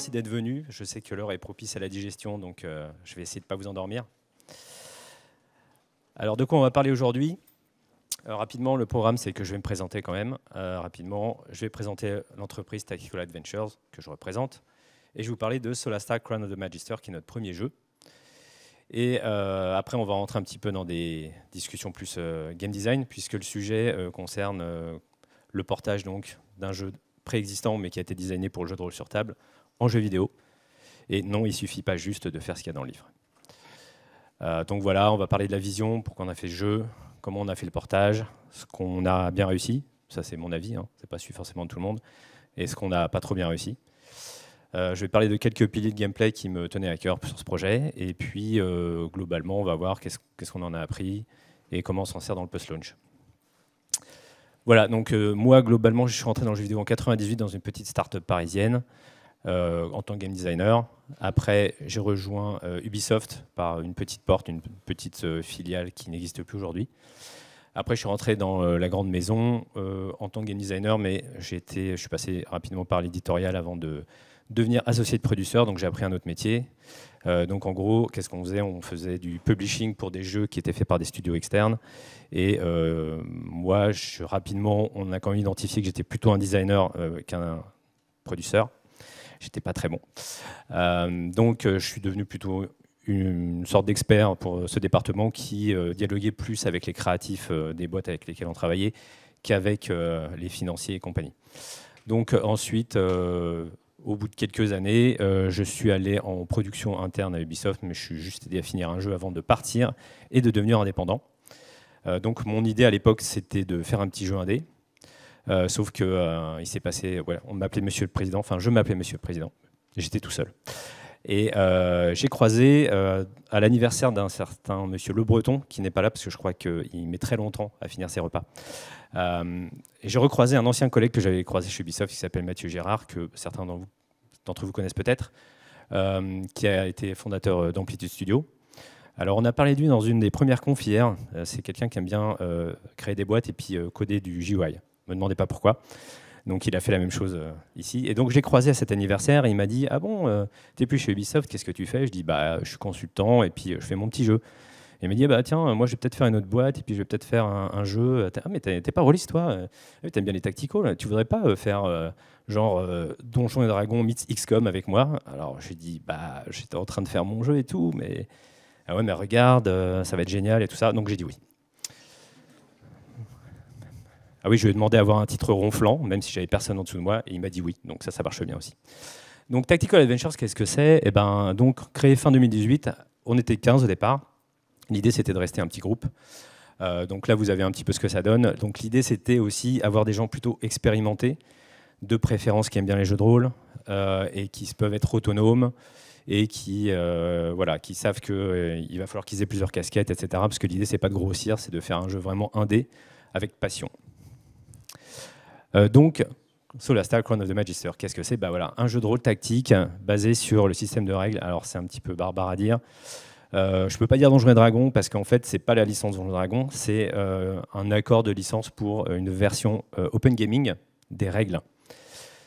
Merci d'être venu. Je sais que l'heure est propice à la digestion, donc euh, je vais essayer de ne pas vous endormir. Alors, de quoi on va parler aujourd'hui euh, Rapidement, le programme, c'est que je vais me présenter quand même. Euh, rapidement, je vais présenter l'entreprise Tactical Adventures, que je représente, et je vais vous parler de Solasta Crown of the Magister, qui est notre premier jeu. Et après, on va rentrer un petit peu dans des discussions plus game design, puisque le sujet concerne le portage donc d'un jeu préexistant mais qui a été designé pour le jeu de rôle sur table en jeu vidéo. Et non, il suffit pas juste de faire ce qu'il y a dans le livre. Euh, donc voilà, on va parler de la vision, pourquoi on a fait le jeu, comment on a fait le portage, ce qu'on a bien réussi, ça c'est mon avis, hein, c'est pas celui forcément de tout le monde, et ce qu'on n'a pas trop bien réussi. Euh, je vais parler de quelques piliers de gameplay qui me tenaient à cœur sur ce projet, et puis euh, globalement, on va voir qu'est-ce qu'on en a appris et comment on s'en sert dans le post-launch. Voilà, donc moi, globalement, je suis rentré dans le jeu vidéo en 98 dans une petite start-up parisienne. Euh, en tant que game designer. Après, j'ai rejoint euh, Ubisoft par une petite porte, une petite euh, filiale qui n'existe plus aujourd'hui. Après, je suis rentré dans la grande maison en tant que game designer, mais je suis passé rapidement par l'éditorial avant de devenir associé de producteur, donc j'ai appris un autre métier. donc en gros, qu'est-ce qu'on faisait On faisait du publishing pour des jeux qui étaient faits par des studios externes. Et moi, je, rapidement, on a quand même identifié que j'étais plutôt un designer qu'un producteur j'étais pas très bon. Euh, donc euh, je suis devenu plutôt une sorte d'expert pour euh, ce département qui dialoguait plus avec les créatifs des boîtes avec lesquelles on travaillait qu'avec les financiers et compagnie. Donc ensuite, au bout de quelques années, je suis allé en production interne à Ubisoft, mais je suis juste aidé à finir un jeu avant de partir et de devenir indépendant. donc mon idée à l'époque, c'était de faire un petit jeu indé. Euh, sauf que euh, il s'est passé, on m'appelait Monsieur le Président, enfin je m'appelais Monsieur le Président, j'étais tout seul. Et euh, j'ai croisé à l'anniversaire d'un certain Monsieur Le Breton, qui n'est pas là parce que je crois qu'il met très longtemps à finir ses repas. et j'ai recroisé un ancien collègue que j'avais croisé chez Ubisoft, qui s'appelle Mathieu Gérard, que certains d'entre vous, connaissent peut-être, qui a été fondateur d'Amplitude Studio. Alors, on a parlé de lui dans une des premières confs C'est quelqu'un qui aime bien créer des boîtes et puis coder du GUI me demandez pas pourquoi. Donc il a fait la même chose euh, ici. Et donc j'ai croisé à cet anniversaire il m'a dit Ah bon, tu euh, t'es plus chez Ubisoft, qu'est-ce que tu fais Je dis Bah, je suis consultant et puis euh, je fais mon petit jeu. Et il m'a dit ah Bah, tiens, moi je vais peut-être faire une autre boîte et puis je vais peut-être faire un, jeu. Ah, ah, mais t'es pas rôliste toi tu ah T'aimes bien les tacticaux là. Tu voudrais pas faire genre Donjons et Dragons meets XCOM avec moi Alors j'ai dit Bah, j'étais en train de faire mon jeu et tout, mais. ouais, mais regarde, ça va être génial et tout ça. Donc j'ai dit oui. Ah oui, je lui ai demandé d'avoir un titre ronflant, même si j'avais personne en dessous de moi, et il m'a dit oui. Donc ça, ça marche bien aussi. Donc Tactical Adventures, qu'est-ce que c'est Eh ben, donc créé fin 2018, on était 15 au départ. L'idée, c'était de rester un petit groupe. Euh, donc là, vous avez un petit peu ce que ça donne. Donc l'idée, c'était aussi avoir des gens plutôt expérimentés, de préférence qui aiment bien les jeux de rôle euh, et qui peuvent être autonomes et qui, euh, voilà, qui savent qu'il va falloir qu'ils aient plusieurs casquettes, etc. Parce que l'idée, c'est pas de grossir, c'est de faire un jeu vraiment indé avec passion. Euh, donc, Style, Crown of the Magister, qu'est-ce que c'est bah, voilà, Un jeu de rôle tactique basé sur le système de règles. Alors, c'est un petit peu barbare à dire. Euh, je ne peux pas dire Donjons et Dragons parce qu'en fait, ce n'est pas la licence Donjons et Dragons, c'est euh, un accord de licence pour une version Open Gaming des règles.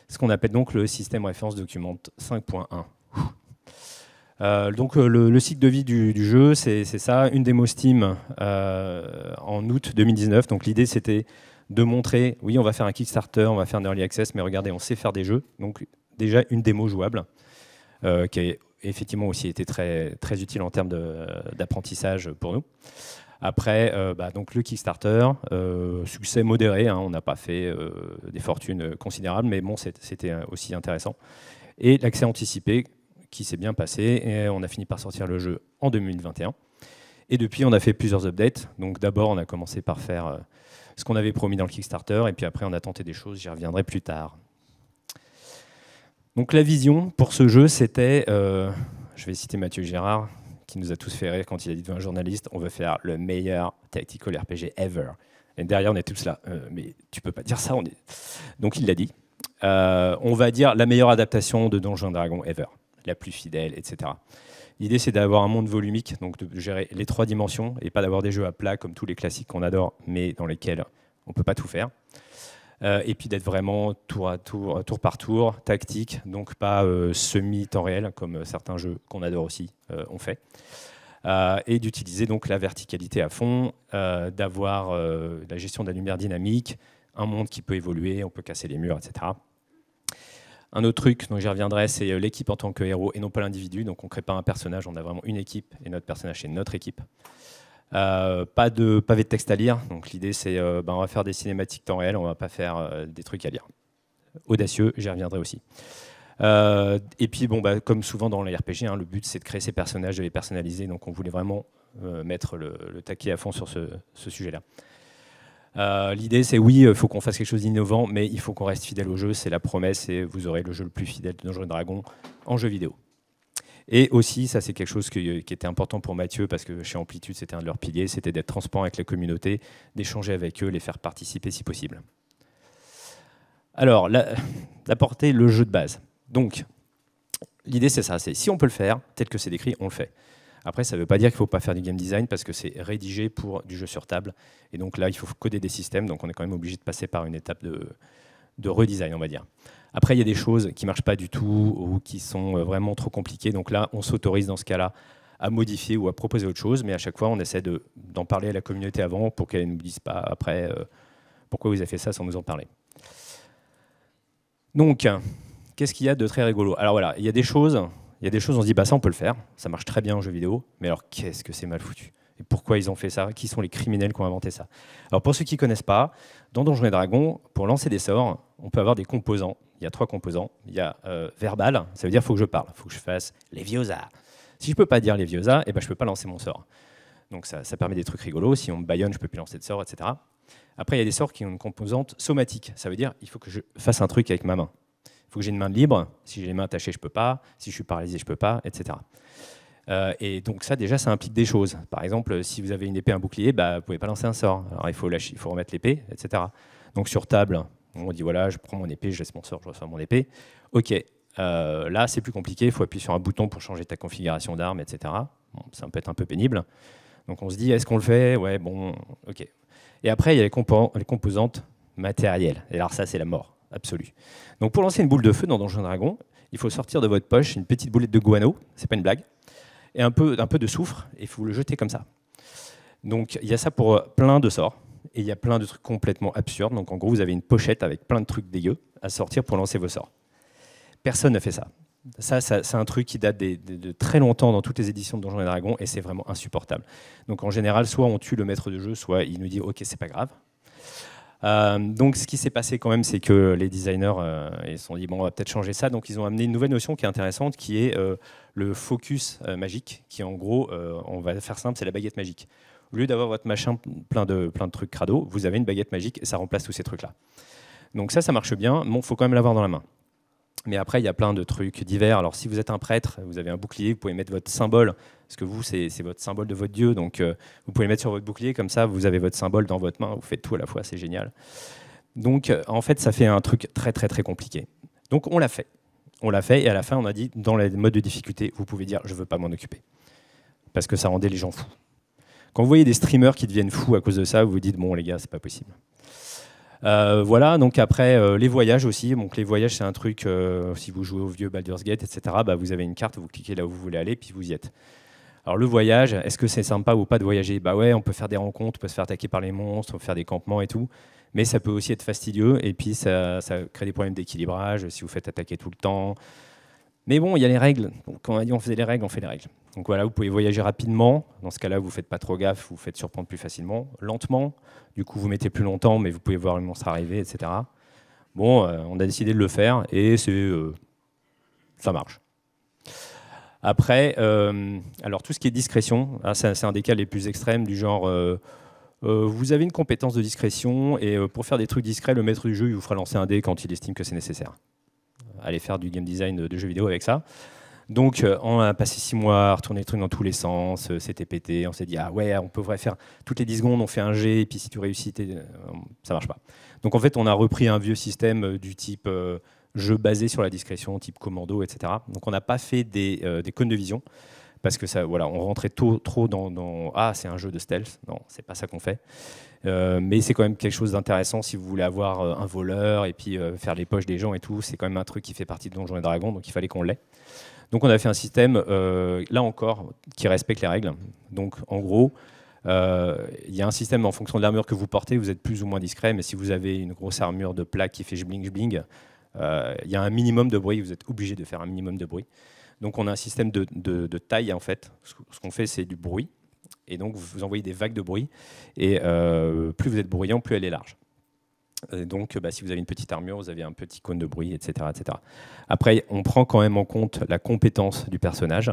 Ce qu'on appelle donc le système référence document 5.1. donc le, cycle de vie du jeu, c'est ça, une démo Steam en août 2019. Donc l'idée c'était de montrer, oui, on va faire un Kickstarter, on va faire un Early Access, mais regardez, on sait faire des jeux. Donc déjà une démo jouable, euh, qui a effectivement aussi été très, très utile en termes d'apprentissage pour nous. Après, euh, bah, donc le Kickstarter, euh, succès modéré, hein, on n'a pas fait des fortunes considérables, mais bon, c'était aussi intéressant. Et l'accès anticipé, qui s'est bien passé, et on a fini par sortir le jeu en 2021. Et depuis, on a fait plusieurs updates. Donc d'abord, on a commencé par faire ce qu'on avait promis dans le Kickstarter, et puis après on a tenté des choses, j'y reviendrai plus tard. Donc la vision pour ce jeu, c'était, euh, je vais citer Mathieu Gérard, qui nous a tous fait rire quand il a dit devant un journaliste, on veut faire le meilleur tactical RPG ever. Et derrière, on est tous là, euh, mais tu peux pas dire ça. On Donc il l'a dit. Euh, on va dire la meilleure adaptation de Donjons Dragon ever, la plus fidèle, etc. L'idée, c'est d'avoir un monde volumique, donc de gérer les trois dimensions et pas d'avoir des jeux à plat comme tous les classiques qu'on adore, mais dans lesquels on ne peut pas tout faire. Euh, et puis d'être vraiment tour à tour, tour par tour, tactique, donc pas euh, semi-temps réel comme euh, certains jeux qu'on adore aussi ont fait. et d'utiliser donc la verticalité à fond, d'avoir la gestion de la lumière dynamique, un monde qui peut évoluer, on peut casser les murs, etc. Un autre truc, donc j'y reviendrai, c'est euh, l'équipe en tant que héros et non pas l'individu. Donc on ne crée pas un personnage, on a vraiment une équipe et notre personnage c'est notre équipe. Euh, pas de pavé de texte à lire. Donc l'idée c'est euh, ben, on va faire des cinématiques temps réel, on ne va pas faire des trucs à lire. Audacieux, j'y reviendrai aussi. et puis bon, bah, comme souvent dans les RPG, hein, le but c'est de créer ces personnages, de les personnaliser. Donc on voulait vraiment mettre le, taquet à fond sur ce sujet-là. Euh, l'idée, c'est oui, il euh, faut qu'on fasse quelque chose d'innovant, mais il faut qu'on reste fidèle au jeu. C'est la promesse et vous aurez le jeu le plus fidèle de Donjons Dragons en jeu vidéo. Et aussi, ça c'est quelque chose euh, qui était important pour Mathieu, parce que chez Amplitude, c'était un de leurs piliers, c'était d'être transparent avec la communauté, d'échanger avec eux, les faire participer si possible. Alors, d'apporter le jeu de base. Donc, l'idée c'est ça, c'est si on peut le faire, tel que c'est décrit, on le fait. Après, ça ne veut pas dire qu'il ne faut pas faire du game design parce que c'est rédigé pour du jeu sur table. Et donc là, il faut coder des systèmes, donc on est quand même obligé de passer par une étape de, redesign, on va dire. Après, il y a des choses qui ne marchent pas du tout ou qui sont euh, vraiment trop compliquées. Donc là, on s'autorise dans ce cas-là à modifier ou à proposer autre chose, mais à chaque fois, on essaie d'en parler à la communauté avant pour qu'elle ne nous dise pas après euh, pourquoi vous avez fait ça sans nous en parler. Donc, qu'est-ce qu'il y a de très rigolo Alors voilà, il y a des choses il y a des choses, on se dit, bah, ça on peut le faire, ça marche très bien en jeu vidéo, mais alors qu'est-ce que c'est mal foutu et pourquoi ils ont fait ça, qui sont les criminels qui ont inventé ça. Alors pour ceux qui ne connaissent pas, dans Donjons et Dragons, pour lancer des sorts, on peut avoir des composants. Il y a trois composants. Il y a euh, verbal, ça veut dire faut que je parle, faut que je fasse les viozas. Si je ne peux pas dire les viozas, eh ben, je ne peux pas lancer mon sort. Donc ça, ça permet des trucs rigolos. Si on me je ne peux plus lancer de sort, etc. Après, il y a des sorts qui ont une composante somatique. Ça veut dire il faut que je fasse un truc avec ma main faut que j'ai une main libre. Si j'ai les mains attachées, je peux pas. Si je suis paralysé, je peux pas, etc. Euh, et donc ça, déjà, ça implique des choses. Par exemple, si vous avez une épée, un bouclier, bah, vous pouvez pas lancer un sort. Alors il faut, lâcher, il faut remettre l'épée, etc. Donc sur table, on dit voilà, je prends mon épée, je laisse mon sort, je reçois mon épée. Ok. Euh, là, c'est plus compliqué. Il faut appuyer sur un bouton pour changer ta configuration d'arme, etc. Bon, ça peut être un peu pénible. Donc on se dit, est-ce qu'on le fait Ouais, bon, ok. Et après, il y a les, les composantes matérielles. Et alors ça, c'est la mort absolue. Donc pour lancer une boule de feu dans Donjon Dragon, il faut sortir de votre poche une petite boulette de guano, c'est pas une blague, et un peu, un peu de soufre, et il faut le jeter comme ça. Donc il y a ça pour euh, plein de sorts, et il y a plein de trucs complètement absurdes. Donc en gros, vous avez une pochette avec plein de trucs dégueux à sortir pour lancer vos sorts. Personne ne fait ça. Ça, c'est un truc qui date de, très longtemps dans toutes les éditions de Donjons et Dragons, et c'est vraiment insupportable. Donc en général, soit on tue le maître de jeu, soit il nous dit Ok, c'est pas grave. Euh, donc ce qui s'est passé quand même, c'est que les designers euh, ils se sont dit, bon, on va peut-être changer ça. Donc ils ont amené une nouvelle notion qui est intéressante, qui est euh, le focus magique, qui en gros, on va faire simple, c'est la baguette magique. Au lieu d'avoir votre machin plein de, plein de trucs crado, vous avez une baguette magique et ça remplace tous ces trucs-là. Donc ça, ça marche bien. mais il faut quand même l'avoir dans la main. Mais après, il y a plein de trucs divers. Alors, si vous êtes un prêtre, vous avez un bouclier, vous pouvez mettre votre symbole parce que vous, c'est votre symbole de votre dieu. Donc, euh, vous pouvez le mettre sur votre bouclier. Comme ça, vous avez votre symbole dans votre main. Vous faites tout à la fois. C'est génial. Donc, euh, en fait, ça fait un truc très, très, très compliqué. Donc, on l'a fait. On l'a fait. Et à la fin, on a dit, dans les modes de difficulté, vous pouvez dire, je ne veux pas m'en occuper. Parce que ça rendait les gens fous. Quand vous voyez des streamers qui deviennent fous à cause de ça, vous vous dites, bon, les gars, c'est pas possible. Euh, voilà, donc après, les voyages aussi. Donc, les voyages, c'est un truc, si vous jouez au vieux Baldur's Gate, etc., bah, vous avez une carte, vous cliquez là où vous voulez aller, puis vous y êtes. Alors le voyage, est-ce que c'est sympa ou pas de voyager Bah ouais, on peut faire des rencontres, on peut se faire attaquer par les monstres, on peut faire des campements et tout, mais ça peut aussi être fastidieux et puis ça, crée des problèmes d'équilibrage si vous faites attaquer tout le temps. Mais bon, il y a les règles. quand on a dit on faisait les règles, on fait les règles. Donc voilà, vous pouvez voyager rapidement. Dans ce cas-là, vous faites pas trop gaffe, vous faites surprendre plus facilement. Lentement, du coup, vous mettez plus longtemps, mais vous pouvez voir le monstre arriver, etc. Bon, euh, on a décidé de le faire et c'est, euh, ça marche. Après, euh, alors tout ce qui est discrétion, hein, c'est un des cas les plus extrêmes du genre, euh, euh, vous avez une compétence de discrétion et pour faire des trucs discrets, le maître du jeu il vous fera lancer un dé quand il estime que c'est nécessaire. Allez faire du game design de, jeux vidéo avec ça. Donc, on a passé six mois à retourner les trucs dans tous les sens, c'était pété, on s'est dit, ah ouais, on pourrait faire toutes les 10 secondes, on fait un G, et puis si tu réussis, ça marche pas. Donc, en fait, on a repris un vieux système du type, jeux basés sur la discrétion, type commando, etc. Donc on n'a pas fait euh, des, cônes de vision parce que ça, voilà, on rentrait trop dans, dans ah c'est un jeu de stealth. Non, c'est pas ça qu'on fait. Euh, mais c'est quand même quelque chose d'intéressant si vous voulez avoir euh, un voleur et puis faire les poches des gens et tout. C'est quand même un truc qui fait partie de Donjons et Dragons, donc il fallait qu'on l'ait. Donc on a fait un système, là encore, qui respecte les règles. Donc en gros, il y a un système en fonction de l'armure que vous portez, vous êtes plus ou moins discret, mais si vous avez une grosse armure de plaque qui fait jbling jbling... Euh, il y a un minimum de bruit, vous êtes obligé de faire un minimum de bruit. Donc on a un système de, taille en fait. Ce qu'on fait, c'est du bruit. Et donc vous envoyez des vagues de bruit. Et euh, plus vous êtes bruyant, plus elle est large. donc bah, si vous avez une petite armure, vous avez un petit cône de bruit, etc., etc. Après, on prend quand même en compte la compétence du personnage,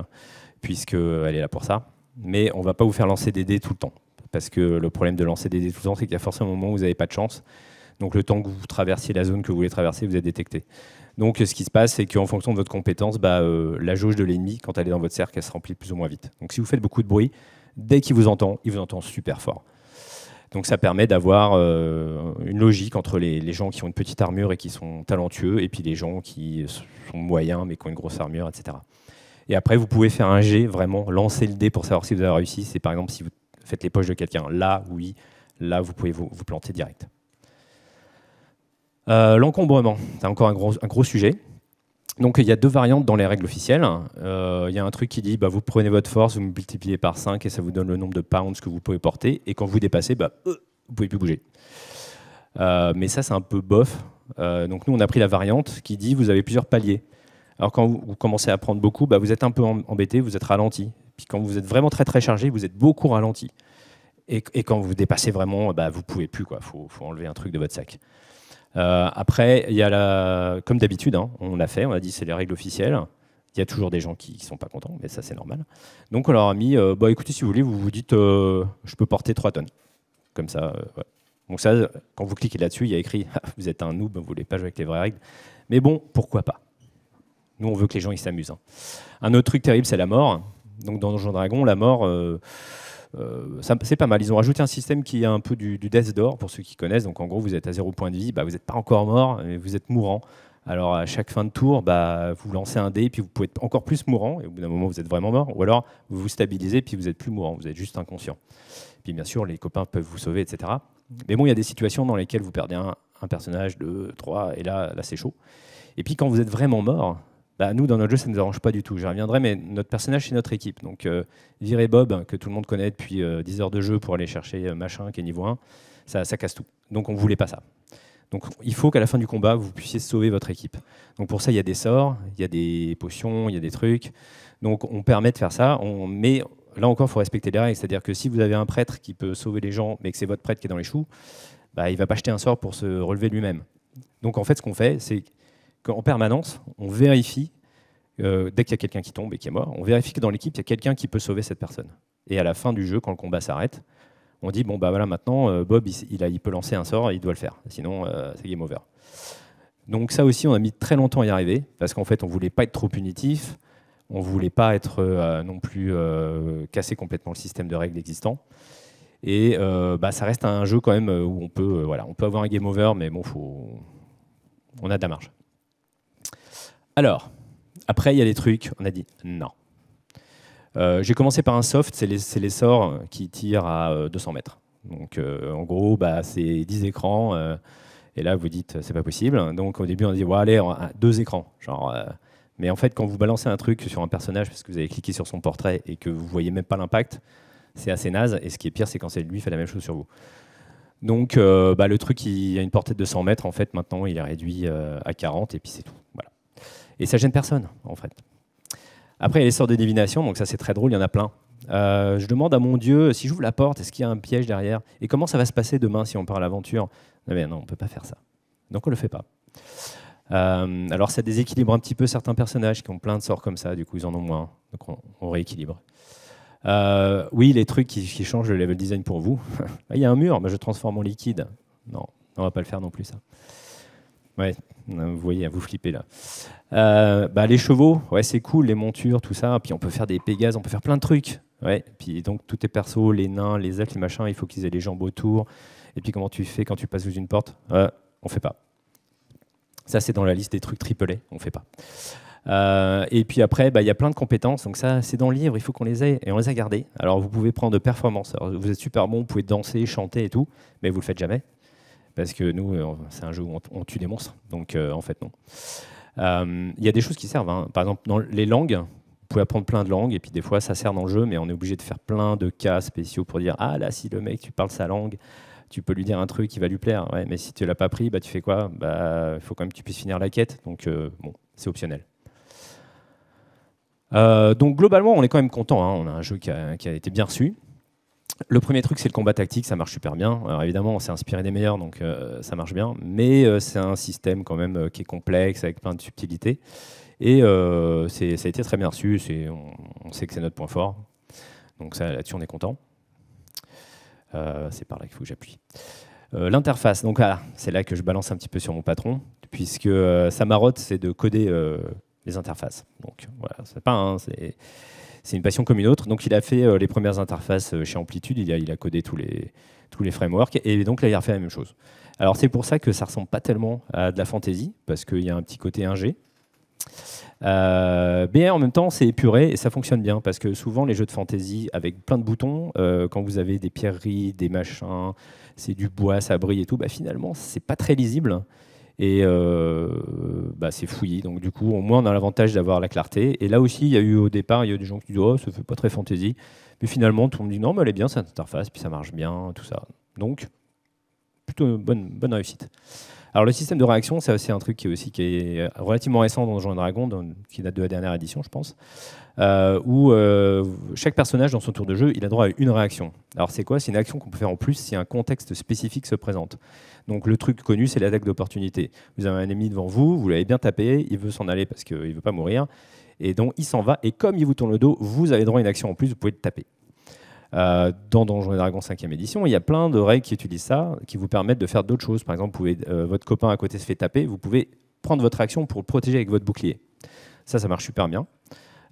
puisqu'elle euh, est là pour ça. Mais on ne va pas vous faire lancer des dés tout le temps. Parce que le problème de lancer des dés tout le temps, c'est qu'il y a forcément un moment où vous n'avez pas de chance. Donc le temps que vous traversiez la zone que vous voulez traverser, vous êtes détecté. Donc ce qui se passe, c'est qu'en fonction de votre compétence, bah, euh, la jauge de l'ennemi, quand elle est dans votre cercle, elle se remplit plus ou moins vite. Donc si vous faites beaucoup de bruit, dès qu'il vous entend, il vous entend super fort. Donc ça permet d'avoir euh, une logique entre les, gens qui ont une petite armure et qui sont talentueux, et puis les gens qui sont moyens mais qui ont une grosse armure, etc. Et après, vous pouvez faire un G, vraiment, lancer le dé pour savoir si vous avez réussi. C'est par exemple si vous faites les poches de quelqu'un. Là, oui. Là, vous pouvez vous planter direct. Euh, l'encombrement, c'est encore un gros, sujet. Donc il y a deux variantes dans les règles officielles. Euh, il y a un truc qui dit bah, vous prenez votre force, vous multipliez par 5 et ça vous donne le nombre de pounds que vous pouvez porter. Et quand vous dépassez, bah, euh, vous pouvez plus bouger. mais ça, c'est un peu bof. donc nous, on a pris la variante qui dit vous avez plusieurs paliers. Alors quand vous, commencez à prendre beaucoup, bah, vous êtes un peu embêté, vous êtes ralenti. Puis quand vous êtes vraiment très très chargé, vous êtes beaucoup ralenti. Et, quand vous dépassez vraiment, bah, vous pouvez plus. Il faut enlever un truc de votre sac. Euh, après, il y a la, comme d'habitude, hein, on l'a fait, on a dit c'est les règles officielles. Il y a toujours des gens qui ne sont pas contents, mais ça c'est normal. Donc on leur a mis, euh, bah écoutez, si vous voulez, vous vous dites, euh, je peux porter 3 tonnes. Comme ça. Donc ça, quand vous cliquez là-dessus, il y a écrit, vous êtes un noob, vous ne voulez pas jouer avec les vraies règles. Mais bon, pourquoi pas Nous, on veut que les gens ils s'amusent. Hein. Un autre truc terrible, c'est la mort. Donc dans Donjon Dragon, la mort euh, c'est pas mal. Ils ont rajouté un système qui est un peu du, death door, pour ceux qui connaissent. Donc en gros, vous êtes à zéro point de vie, bah, vous n'êtes pas encore mort, mais vous êtes mourant. Alors à chaque fin de tour, bah, vous lancez un dé, puis vous pouvez être encore plus mourant, et au bout d'un moment, vous êtes vraiment mort, ou alors vous vous stabilisez, puis vous êtes plus mourant, vous êtes juste inconscient. Puis bien sûr, les copains peuvent vous sauver, etc. Mais bon, il y a des situations dans lesquelles vous perdez un, personnage, deux, trois, et là, là c'est chaud. Et puis quand vous êtes vraiment mort, bah, nous, dans notre jeu, ça ne nous arrange pas du tout. Je reviendrai, mais notre personnage, c'est notre équipe. Donc, euh, virer Bob, que tout le monde connaît depuis 10 euh, heures de jeu pour aller chercher euh, machin qui est niveau 1, ça, casse tout. Donc, on ne voulait pas ça. Donc, il faut qu'à la fin du combat, vous puissiez sauver votre équipe. Donc, pour ça, il y a des sorts, il y a des potions, il y a des trucs. Donc, on permet de faire ça. mais là encore, il faut respecter les règles. C'est-à-dire que si vous avez un prêtre qui peut sauver les gens, mais que c'est votre prêtre qui est dans les choux, bah, il ne va pas acheter un sort pour se relever lui-même. Donc, en fait, ce qu'on fait, c'est qu'en permanence, on vérifie, euh, dès qu'il y a quelqu'un qui tombe et qui est mort, on vérifie que dans l'équipe, il y a quelqu'un qui peut sauver cette personne. Et à la fin du jeu, quand le combat s'arrête, on dit, bon, bah voilà, maintenant, euh, Bob, il, peut lancer un sort et il doit le faire. Sinon, euh, c'est game over. Donc ça aussi, on a mis très longtemps à y arriver, parce qu'en fait, on ne voulait pas être trop punitif, on ne voulait pas être non plus casser complètement le système de règles existant. Et bah, ça reste un jeu quand même où on peut, voilà, on peut avoir un game over, mais bon, faut... on a de la marge. Alors, après, il y a des trucs, on a dit non. Euh, j'ai commencé par un soft, c'est les, sorts qui tirent à 200 euh, mètres. Donc euh, en gros, bah, c'est 10 écrans, et là vous dites c'est pas possible. Donc au début on dit ouais, allez, on deux écrans. Genre, mais en fait, quand vous balancez un truc sur un personnage parce que vous avez cliqué sur son portrait et que vous voyez même pas l'impact, c'est assez naze. Et ce qui est pire, c'est quand c'est lui fait la même chose sur vous. Donc bah, le truc, il a une portée de 200 mètres, en fait maintenant il est réduit à 40 et puis c'est tout. Et ça gêne personne, en fait. Après, il y a les sorts de divination, donc ça c'est très drôle, il y en a plein. Euh, je demande à mon Dieu, si j'ouvre la porte, est-ce qu'il y a un piège derrière Et comment ça va se passer demain si on part à l'aventure Non, mais non, on ne peut pas faire ça. Donc on ne le fait pas. Euh, alors ça déséquilibre un petit peu certains personnages qui ont plein de sorts comme ça, du coup ils en ont moins. Donc on, rééquilibre. Euh, oui, les trucs qui, changent le level design pour vous. il y a un mur, mais je transforme en liquide. Non, on ne va pas le faire non plus ça. Ouais, euh, vous voyez, vous flippez là. Euh, bah, les chevaux, ouais, c'est cool, les montures, tout ça. Puis on peut faire des pégases, on peut faire plein de trucs. Ouais. Puis donc tout est perso, les nains, les elfes, les machins, il faut qu'ils aient les jambes autour. Et puis comment tu fais quand tu passes sous une porte On euh, On fait pas. Ça, c'est dans la liste des trucs triplés, on fait pas. et puis après, bah, il y a plein de compétences. Donc ça, c'est dans le livre, il faut qu'on les ait et on les a gardées. Alors vous pouvez prendre de performance. vous êtes super bon, vous pouvez danser, chanter et tout, mais vous le faites jamais parce que nous, euh, c'est un jeu où on, tue des monstres, donc euh, en fait, non. Euh, il y a des choses qui servent, hein. par exemple, dans les langues, vous pouvez apprendre plein de langues, et puis des fois, ça sert dans le jeu, mais on est obligé de faire plein de cas spéciaux pour dire Ah là, si le mec, tu parles sa langue, tu peux lui dire un truc qui va lui plaire. mais si tu ne l'as pas pris, bah, tu fais quoi bah, Il faut quand même que tu puisses finir la quête, donc bon, c'est optionnel. donc globalement, on est quand même content. Hein. On a un jeu qui a été bien reçu. Le premier truc, c'est le combat tactique, ça marche super bien. Alors évidemment, on s'est inspiré des meilleurs, donc euh, ça marche bien. Mais euh, c'est un système quand même euh, qui est complexe, avec plein de subtilités. Et ça a été très bien reçu. On, sait que c'est notre point fort. Donc là-dessus, on est content. c'est par là qu'il faut que j'appuie. l'interface, donc ah, c'est là que je balance un petit peu sur mon patron, puisque sa marotte, c'est de coder les interfaces. Donc voilà, c'est pas. Hein, c'est une passion comme une autre. Donc, il a fait euh, les premières interfaces euh, chez Amplitude. Il a, codé tous les, tous les frameworks. Et donc, là, il a refait la même chose. Alors, c'est pour ça que ça ressemble pas tellement à de la fantasy, parce qu'il y a un petit côté ingé. g euh, mais en même temps, c'est épuré et ça fonctionne bien parce que souvent les jeux de fantasy avec plein de boutons, quand vous avez des pierreries, des machins, c'est du bois, ça brille et tout, bah finalement c'est pas très lisible et euh, bah, c'est fouillis. Donc du coup, au moins, on a l'avantage d'avoir la clarté. Et là aussi, il y a eu au départ, il y a eu des gens qui disent oh, ça fait pas très fantaisie. » Mais finalement, tout le monde dit non, mais elle est bien cette interface, puis ça marche bien, tout ça. Donc plutôt bonne bonne réussite. Alors le système de réaction, c'est un truc qui est aussi qui est relativement récent dans Dragon, qui date de la dernière édition, je pense. Euh, où euh, chaque personnage dans son tour de jeu, il a droit à une réaction. Alors c'est quoi C'est une action qu'on peut faire en plus si un contexte spécifique se présente. Donc le truc connu, c'est l'attaque d'opportunité. Vous avez un ennemi devant vous, vous l'avez bien tapé, il veut s'en aller parce qu'il ne veut pas mourir, et donc il s'en va, et comme il vous tourne le dos, vous avez droit à une action en plus, vous pouvez le taper. Euh, dans Donjons et Dragons 5e édition, il y a plein de règles qui utilisent ça, qui vous permettent de faire d'autres choses. Par exemple, vous pouvez, votre copain à côté se fait taper, vous pouvez prendre votre action pour le protéger avec votre bouclier. Ça, ça marche super bien.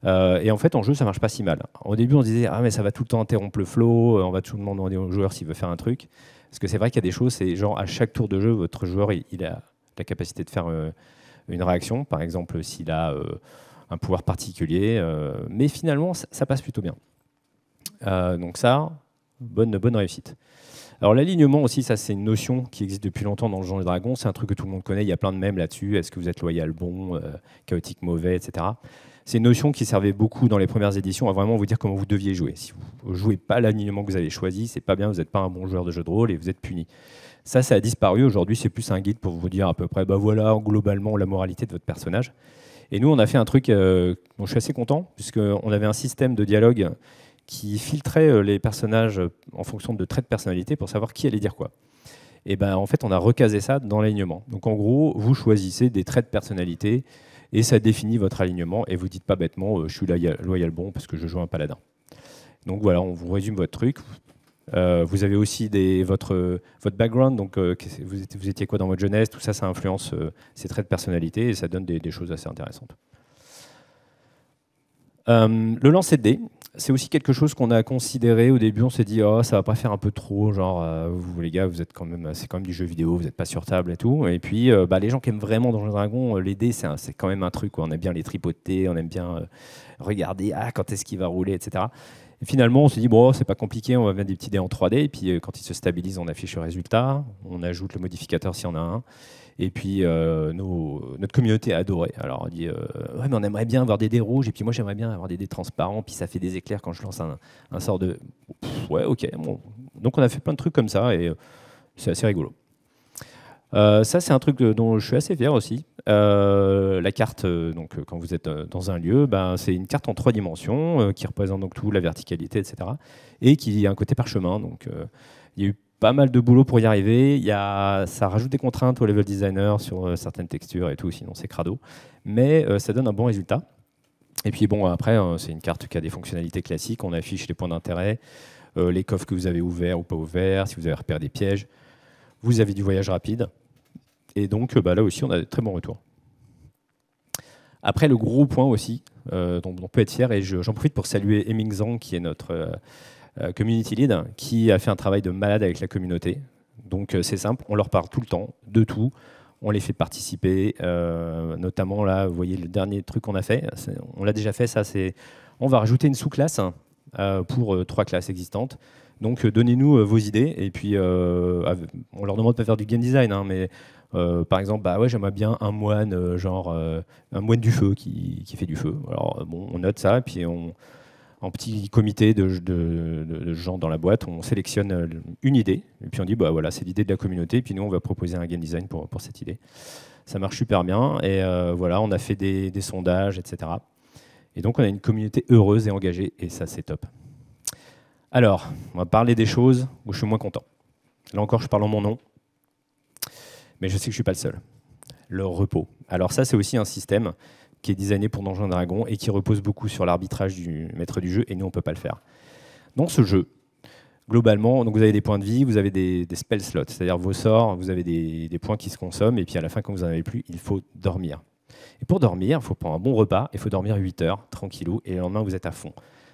Euh, et en fait, en jeu, ça marche pas si mal. Au début, on se disait, ah, mais ça va tout le temps interrompre le flow, euh, on va tout le temps demander au joueur s'il veut faire un truc. Parce que c'est vrai qu'il y a des choses, c'est genre à chaque tour de jeu, votre joueur, il, a la capacité de faire euh, une réaction, par exemple, s'il a un pouvoir particulier. mais finalement, ça, passe plutôt bien. donc, ça, bonne, bonne réussite. Alors l'alignement aussi, ça c'est une notion qui existe depuis longtemps dans le genre de dragons. C'est un truc que tout le monde connaît. Il y a plein de mèmes là-dessus. Est-ce que vous êtes loyal bon, chaotique mauvais, etc. C'est une qui servaient beaucoup dans les premières éditions à vraiment vous dire comment vous deviez jouer. Si vous jouez pas l'alignement que vous avez choisi, c'est pas bien, vous n'êtes pas un bon joueur de jeu de rôle et vous êtes puni. Ça, ça a disparu. Aujourd'hui, c'est plus un guide pour vous dire à peu près, bah voilà, globalement, la moralité de votre personnage. Et nous, on a fait un truc dont euh, je suis assez content, puisqu'on avait un système de dialogue qui filtrait euh, les personnages euh, en fonction de traits de personnalité pour savoir qui allait dire quoi. Et ben, en fait, on a recasé ça dans l'alignement. Donc, en gros, vous choisissez des traits de personnalité et ça définit votre alignement, et vous dites pas bêtement, euh, je suis loyal, loyal bon parce que je joue un paladin. Donc voilà, on vous résume votre truc. Euh, vous avez aussi des, votre, votre background, donc euh, vous, étiez, vous, étiez, quoi dans votre jeunesse, tout ça, ça influence ces traits de personnalité et ça donne des, des choses assez intéressantes. le lancer de c'est aussi quelque chose qu'on a considéré au début. On s'est dit, oh, ça va pas faire un peu trop, genre, euh, vous les gars, vous êtes quand même, c'est quand même du jeu vidéo, vous n'êtes pas sur table et tout. Et puis, euh, bah, les gens qui aiment vraiment Donjons Dragon, euh, les dés, c'est, quand même un truc. Quoi. On aime bien les tripoter, on aime bien regarder, ah, quand est-ce qu'il va rouler, etc. Et finalement, on s'est dit, bon, c'est pas compliqué, on va mettre des petits dés en 3D. Et puis, quand ils se stabilisent, on affiche le résultat, on ajoute le modificateur s'il y en a un. Et puis, euh, notre communauté a adoré. Alors, on dit euh, Ouais, mais on aimerait bien avoir des dés rouges, et puis moi, j'aimerais bien avoir des dés transparents, puis ça fait des éclairs quand je lance un, sort de. ouais, ok. Bon. Donc, on a fait plein de trucs comme ça, et euh, c'est assez rigolo. ça, c'est un truc dont je suis assez fier aussi. la carte, donc, quand vous êtes dans un lieu, ben, c'est une carte en trois dimensions qui représente donc tout, la verticalité, etc. Et qui a un côté parchemin. Donc, il y a eu pas mal de boulot pour y arriver. Il y a, ça rajoute des contraintes au level designer sur euh, certaines textures et tout, sinon c'est crado. Mais euh, ça donne un bon résultat. Et puis bon, après, hein, c'est une carte qui a des fonctionnalités classiques. On affiche les points d'intérêt, euh, les coffres que vous avez ouverts ou pas ouverts, si vous avez repéré des pièges. Vous avez du voyage rapide. Et donc bah, là aussi, on a de très bons retours. Après, le gros point aussi dont on peut être fier, et j'en profite pour saluer Eming Zhang, qui est notre euh, community lead, qui a fait un travail de malade avec la communauté. Donc euh, c'est simple, on leur parle tout le temps, de tout. On les fait participer, euh, notamment là, vous voyez le dernier truc qu'on a fait, on l'a déjà fait, ça c'est, on va rajouter une sous-classe pour trois classes existantes. Donc donnez-nous vos idées et puis on leur demande de pas faire du game design, hein, mais par exemple, bah ouais, j'aimerais bien un moine, genre un moine du feu qui, qui fait du feu. Alors bon, on note ça, et puis on, en petit comité de, gens dans la boîte, on sélectionne euh, une idée, et puis on dit, bah voilà, c'est l'idée de la communauté, et puis nous, on va proposer un game design pour, pour cette idée. Ça marche super bien, et euh, voilà, on a fait des, des, sondages, etc. Et donc, on a une communauté heureuse et engagée, et ça, c'est top. Alors, on va parler des choses où je suis moins content. Là encore, je parle en mon nom, mais je sais que je ne suis pas le seul. Le repos. Alors ça, c'est aussi un système qui est designé pour Donjons Dragon et qui repose beaucoup sur l'arbitrage du maître du jeu, et nous, on peut pas le faire. Dans ce jeu, globalement, donc vous avez des points de vie, vous avez des, des spell slots, c'est-à-dire vos sorts, vous avez des, points qui se consomment, et puis à la fin, quand vous n'en avez plus, il faut dormir. Et pour dormir, il faut prendre un bon repas, il faut dormir 8 heures, tranquillou, et le lendemain, vous êtes à fond.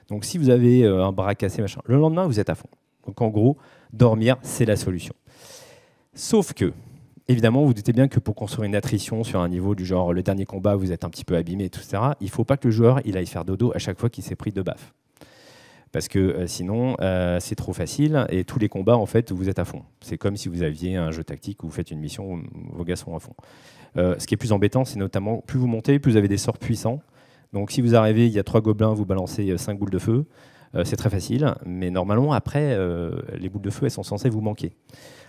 Donc si vous avez euh, un bras cassé, machin, le lendemain, vous êtes à fond. Donc en gros, dormir, c'est la solution. Sauf que évidemment, vous, vous doutez bien que pour construire une attrition sur un niveau du genre le dernier combat, vous êtes un petit peu abîmé, etc., il ne faut pas que le joueur il aille faire dodo à chaque fois qu'il s'est pris de baf, Parce que euh, sinon, euh, c'est trop facile et tous les combats, en fait, vous êtes à fond. C'est comme si vous aviez un jeu tactique où vous faites une mission, où vos gars sont à fond. Euh, ce qui est plus embêtant, c'est notamment plus vous montez, plus vous avez des sorts puissants. Donc si vous arrivez, il y a trois gobelins, vous balancez cinq boules de feu. Euh, c'est très facile, mais normalement, après, euh, les boules de feu, elles sont censées vous manquer.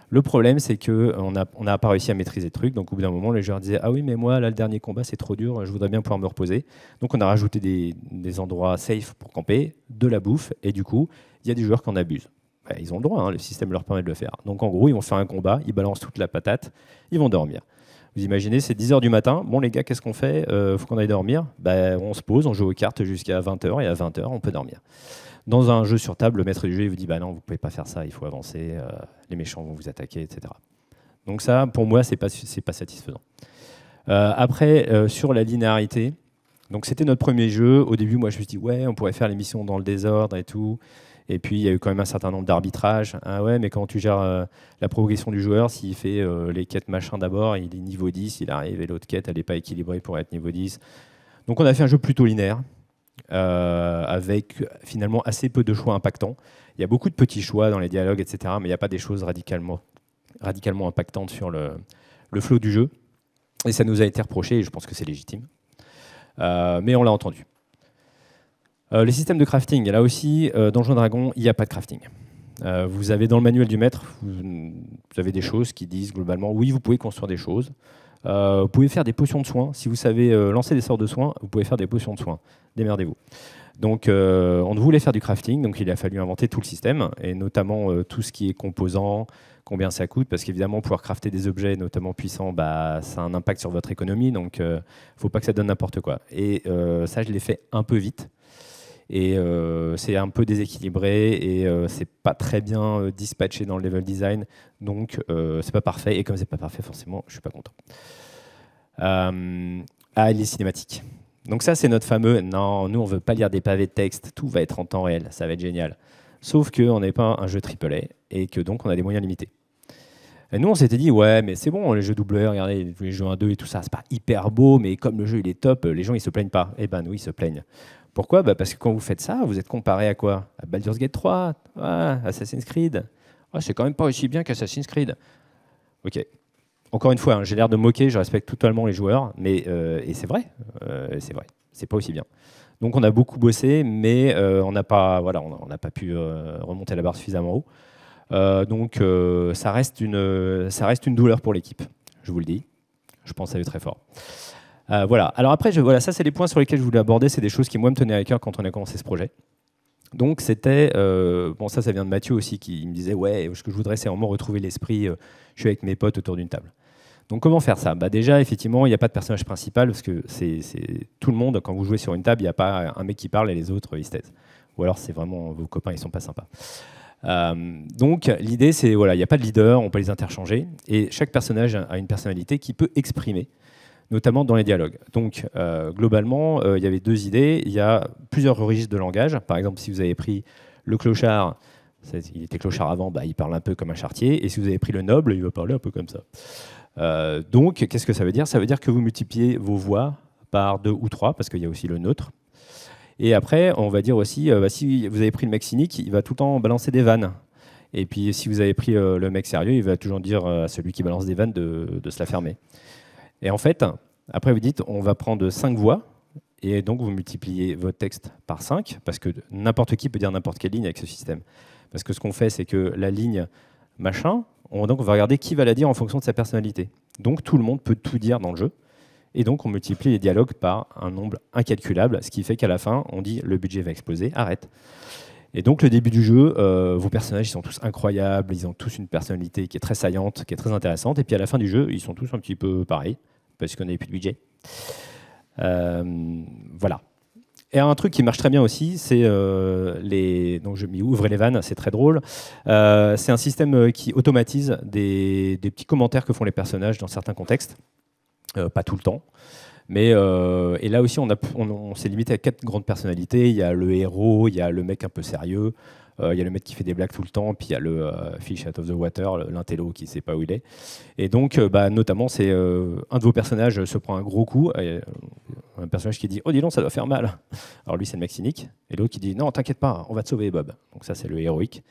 Le problème, c'est qu'on euh, n'a pas réussi à maîtriser le truc. Donc, au bout d'un moment, les joueurs disaient Ah oui, mais moi, là, le dernier combat, c'est trop dur, je voudrais bien pouvoir me reposer. Donc, on a rajouté des, endroits safe pour camper, de la bouffe, et du coup, il y a des joueurs qui en abusent. Bah, ils ont le droit, hein, le système leur permet de le faire. Donc, en gros, ils vont faire un combat, ils balancent toute la patate, ils vont dormir. Vous imaginez, c'est 10h du matin. Bon, les gars, qu'est-ce qu'on fait Il Faut qu'on aille dormir ben, On se pose, on joue aux cartes jusqu'à 20h, et à 20h, on peut dormir. Dans un jeu sur table, le maître du jeu vous dit bah non, vous pouvez pas faire ça, il faut avancer, euh, les méchants vont vous attaquer, etc. Donc ça, pour moi, c'est pas pas satisfaisant. Euh, après, euh, sur la linéarité, donc c'était notre premier jeu. Au début, moi, je me suis dit ouais, on pourrait faire les missions dans le désordre et tout. Et puis, il y a eu quand même un certain nombre d'arbitrages. Ah ouais, mais quand tu gères la progression du joueur, s'il fait les quêtes machin d'abord, il est niveau 10, il arrive, et l'autre quête, elle n'est pas équilibrée pour être niveau 10. Donc, on a fait un jeu plutôt linéaire, euh, avec finalement assez peu de choix impactants. Il y a beaucoup de petits choix dans les dialogues, etc., mais il n'y a pas des choses radicalement, radicalement impactantes sur le, le flot du jeu. Et ça nous a été reproché, et je pense que c'est légitime. Euh, mais on l'a entendu. Euh, les systèmes de crafting, là aussi, dans Jean Dragon, il n'y a pas de crafting. vous avez dans le manuel du maître, vous, avez des choses qui disent globalement oui, vous pouvez construire des choses. Euh, vous pouvez faire des potions de soins. Si vous savez euh, lancer des sorts de soins, vous pouvez faire des potions de soins. Démerdez-vous. Donc, euh, on voulait faire du crafting, donc il a fallu inventer tout le système, et notamment tout ce qui est composant, combien ça coûte, parce qu'évidemment, pouvoir crafter des objets, notamment puissants, bah, ça a un impact sur votre économie, donc il ne faut pas que ça donne n'importe quoi. Et ça, je l'ai fait un peu vite et euh, c'est un peu déséquilibré et euh, c'est pas très bien euh, dispatché dans le level design, donc c'est pas parfait. Et comme c'est pas parfait, forcément, je suis pas content. ah, les cinématiques. Donc ça, c'est notre fameux. Non, nous on veut pas lire des pavés de texte. Tout va être en temps réel. Ça va être génial. Sauf qu'on n'est pas un jeu AAA et que donc on a des moyens limités. nous, on s'était dit, ouais, mais c'est bon, les jeux double regardez, les jeux 1-2 et tout ça, c'est pas hyper beau, mais comme le jeu il est top, les gens ils se plaignent pas. et eh ben nous, ils se plaignent. Pourquoi bah Parce que quand vous faites ça, vous êtes comparé à quoi À Baldur's Gate 3, ah, Assassin's Creed. Ah, c'est quand même pas aussi bien qu'Assassin's Creed. Ok. Encore une fois, hein, j'ai l'air de moquer, je respecte totalement les joueurs, mais euh, et c'est vrai, euh, c'est vrai, c'est pas aussi bien. Donc on a beaucoup bossé, mais euh, on n'a pas, voilà, on n'a pas pu remonter la barre suffisamment haut. donc ça reste une, ça reste une douleur pour l'équipe. Je vous le dis, je pense à eux très fort. Euh, voilà. Alors après, je, voilà, ça, c'est les points sur lesquels je voulais aborder. C'est des choses qui, moi, me tenaient à cœur quand on a commencé ce projet. Donc, c'était. Euh, bon, ça, ça vient de Mathieu aussi, qui me disait Ouais, ce que je voudrais, c'est vraiment retrouver l'esprit. Euh, je suis avec mes potes autour d'une table. Donc, comment faire ça bah, Déjà, effectivement, il n'y a pas de personnage principal, parce que c'est tout le monde, quand vous jouez sur une table, il n'y a pas un mec qui parle et les autres, ils se taisent. Ou alors, c'est vraiment vos copains, ils sont pas sympas. donc l'idée, c'est voilà, il n'y a pas de leader, on peut les interchanger, et chaque personnage a une personnalité qui peut exprimer notamment dans les dialogues. Donc, euh, globalement, euh, il y avait deux idées. Il y a plusieurs registres de langage. Par exemple, si vous avez pris le clochard, il était clochard avant, bah, il parle un peu comme un chartier. Et si vous avez pris le noble, il va parler un peu comme ça. Euh, donc, qu'est-ce que ça veut dire Ça veut dire que vous multipliez vos voix par deux ou trois, parce qu'il y a aussi le neutre. Et après, on va dire aussi, bah, si vous avez pris le mec cynique, il va tout le temps balancer des vannes. Et puis, si vous avez pris le mec sérieux, il va toujours dire à celui qui balance des vannes de, de se la fermer. Et en fait, après, vous dites, on va prendre 5 voix, et donc vous multipliez votre texte par 5, parce que n'importe qui peut dire n'importe quelle ligne avec ce système. Parce que ce qu'on fait, c'est que la ligne machin, on, donc on va regarder qui va la dire en fonction de sa personnalité. Donc tout le monde peut tout dire dans le jeu. Et donc on multiplie les dialogues par un nombre incalculable, ce qui fait qu'à la fin, on dit le budget va exploser, arrête. Et donc le début du jeu, euh, vos personnages, ils sont tous incroyables, ils ont tous une personnalité qui est très saillante, qui est très intéressante. Et puis à la fin du jeu, ils sont tous un petit peu pareils, parce qu'on n'avait plus de budget. Euh, voilà. Et un truc qui marche très bien aussi, c'est euh, les. Donc je m'y ouvre les vannes, c'est très drôle. c'est un système qui automatise des, petits commentaires que font les personnages dans certains contextes, pas tout le temps. Mais euh, et là aussi, on, s'est limité à quatre grandes personnalités. Il y a le héros, il y a le mec un peu sérieux, euh, il y a le mec qui fait des blagues tout le temps, puis il y a le euh, fish out of the water, l'intello qui sait pas où il est. Et donc, bah, notamment, c'est un de vos personnages se prend un gros coup. Et, un personnage qui dit Oh, dis donc, ça doit faire mal. Alors lui, c'est le mec cynique. Et l'autre qui dit Non, t'inquiète pas, on va te sauver, Bob. Donc ça, c'est le héroïque.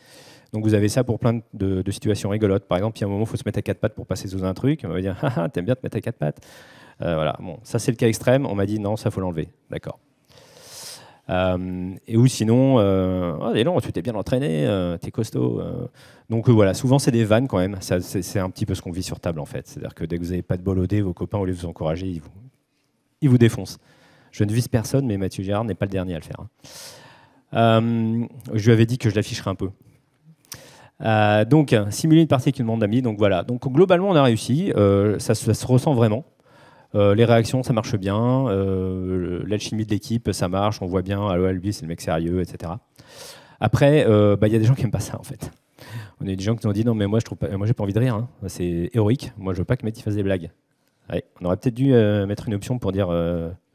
Donc vous avez ça pour plein de, situations rigolotes. Par exemple, il y a un moment, il faut se mettre à quatre pattes pour passer sous un truc. On va dire, ah, t'aimes bien te mettre à quatre pattes. Euh, voilà, bon, ça c'est le cas extrême. On m'a dit non, ça faut l'enlever. D'accord. Euh, et ou sinon, euh, oh, tu t'es bien entraîné, euh, t'es costaud. Donc voilà, souvent c'est des vannes quand même. C'est un petit peu ce qu'on vit sur table en fait. C'est-à-dire que dès que vous n'avez pas de bolodé, vos copains, au lieu vous encourager, ils vous, ils vous défoncent. Je ne vise personne, mais Mathieu Gérard n'est pas le dernier à le faire. Hein. je lui avais dit que je l'afficherais un peu. donc, simuler une partie avec une bande d'amis. Donc voilà. Donc globalement, on a réussi. ça se ressent vraiment. Euh, les réactions, ça marche bien. Euh, l'alchimie de l'équipe, ça marche. On voit bien, à lui, c'est le mec sérieux, etc. Après, euh, bah, il y a des gens qui n'aiment pas ça, en fait. On a des gens qui ont dit non, mais moi, je trouve pas, pas envie de rire. Hein. C'est héroïque. Moi, je veux pas que mec fasse des blagues. on aurait peut-être dû mettre une option pour dire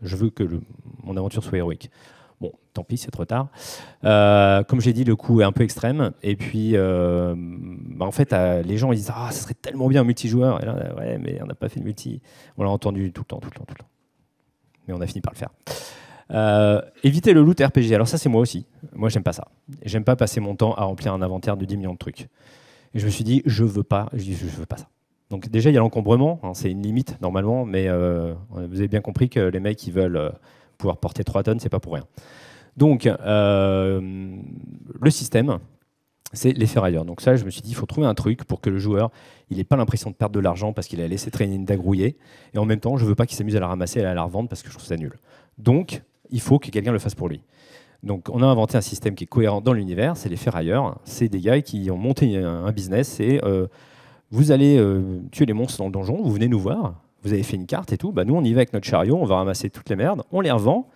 je veux que mon aventure soit héroïque. Bon, tant pis, c'est trop tard. comme j'ai dit, le coup est un peu extrême. Et puis, bah, en fait, euh, les gens ils disent Ah, ça serait tellement bien un multijoueur. Et là, ouais, mais on n'a pas fait de multi. On l'a entendu tout le temps, tout le temps, tout le temps. Mais on a fini par le faire. Euh, éviter le loot RPG. Alors ça, c'est moi aussi. Moi, j'aime pas ça. J'aime pas passer mon temps à remplir un inventaire de 10 millions de trucs. Et je me suis dit, je veux pas, je, veux pas ça. Donc déjà, il y a l'encombrement, hein, c'est une limite normalement, mais euh, vous avez bien compris que les mecs qui veulent pouvoir porter 3 tonnes, c'est pas pour rien. Donc, le système, c'est les ferrailleurs. Donc ça, je me suis dit, il faut trouver un truc pour que le joueur, il n'ait pas l'impression de perdre de l'argent parce qu'il a laissé traîner une Et en même temps, je ne veux pas qu'il s'amuse à la ramasser et à la revendre parce que je trouve ça nul. Donc, il faut que quelqu'un le fasse pour lui. Donc, on a inventé un système qui est cohérent dans l'univers. C'est les ferrailleurs. C'est des gars qui ont monté un business. Et euh, vous allez euh, tuer les monstres dans le donjon. Vous venez nous voir. Vous avez fait une carte et tout. Bah, nous, on y va avec notre chariot. On va ramasser toutes les merdes. On les revend.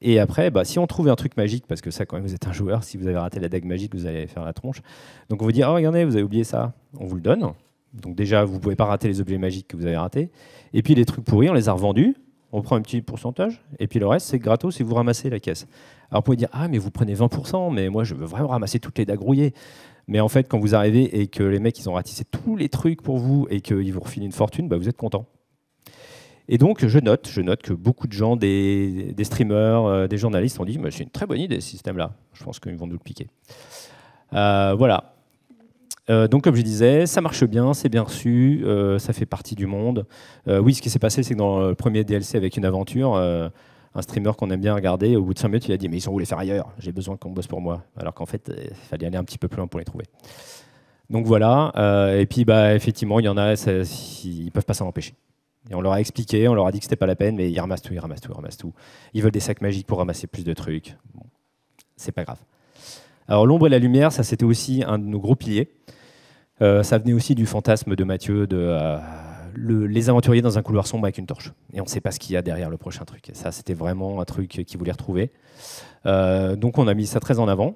Et après, bah, si on trouve un truc magique, parce que ça, quand même, vous êtes un joueur, si vous avez raté la dague magique, vous allez faire la tronche. Donc on vous dit, oh, regardez, vous avez oublié ça, on vous le donne. Donc déjà, vous ne pouvez pas rater les objets magiques que vous avez ratés. Et puis les trucs pourris, on les a revendus, on prend un petit pourcentage, et puis le reste, c'est gratos si vous ramassez la caisse. Alors vous pouvez dire, ah, mais vous prenez 20%, mais moi, je veux vraiment ramasser toutes les dagues rouillées. Mais en fait, quand vous arrivez et que les mecs, ils ont ratissé tous les trucs pour vous et qu'ils vous refilent une fortune, bah, vous êtes content. Et donc, je note, je note que beaucoup de gens, des, streamers, euh, des journalistes ont dit c'est une très bonne idée ce système-là. Je pense qu'ils vont nous le piquer. Euh, voilà. Euh, donc, comme je disais, ça marche bien, c'est bien reçu, ça fait partie du monde. oui, ce qui s'est passé, c'est que dans le premier DLC avec une aventure, un streamer qu'on aime bien regarder, au bout de 5 minutes, il a dit Mais ils sont voulu les faire ailleurs J'ai besoin qu'on bosse pour moi. Alors qu'en fait, il fallait aller un petit peu plus loin pour les trouver. Donc voilà. et puis, bah, effectivement, il y en a, ils ne peuvent pas s'en empêcher on leur a expliqué, on leur a dit que c'était pas la peine, mais ils ramassent tout, ils ramassent tout, ils ramassent tout. Ils veulent des sacs magiques pour ramasser plus de trucs. c'est pas grave. Alors l'ombre et la lumière, ça c'était aussi un de nos gros piliers. Euh, ça venait aussi du fantasme de Mathieu de euh, les aventuriers dans un couloir sombre avec une torche. Et on ne sait pas ce qu'il y a derrière le prochain truc. ça c'était vraiment un truc qu'il voulait retrouver. Euh, donc on a mis ça très en avant.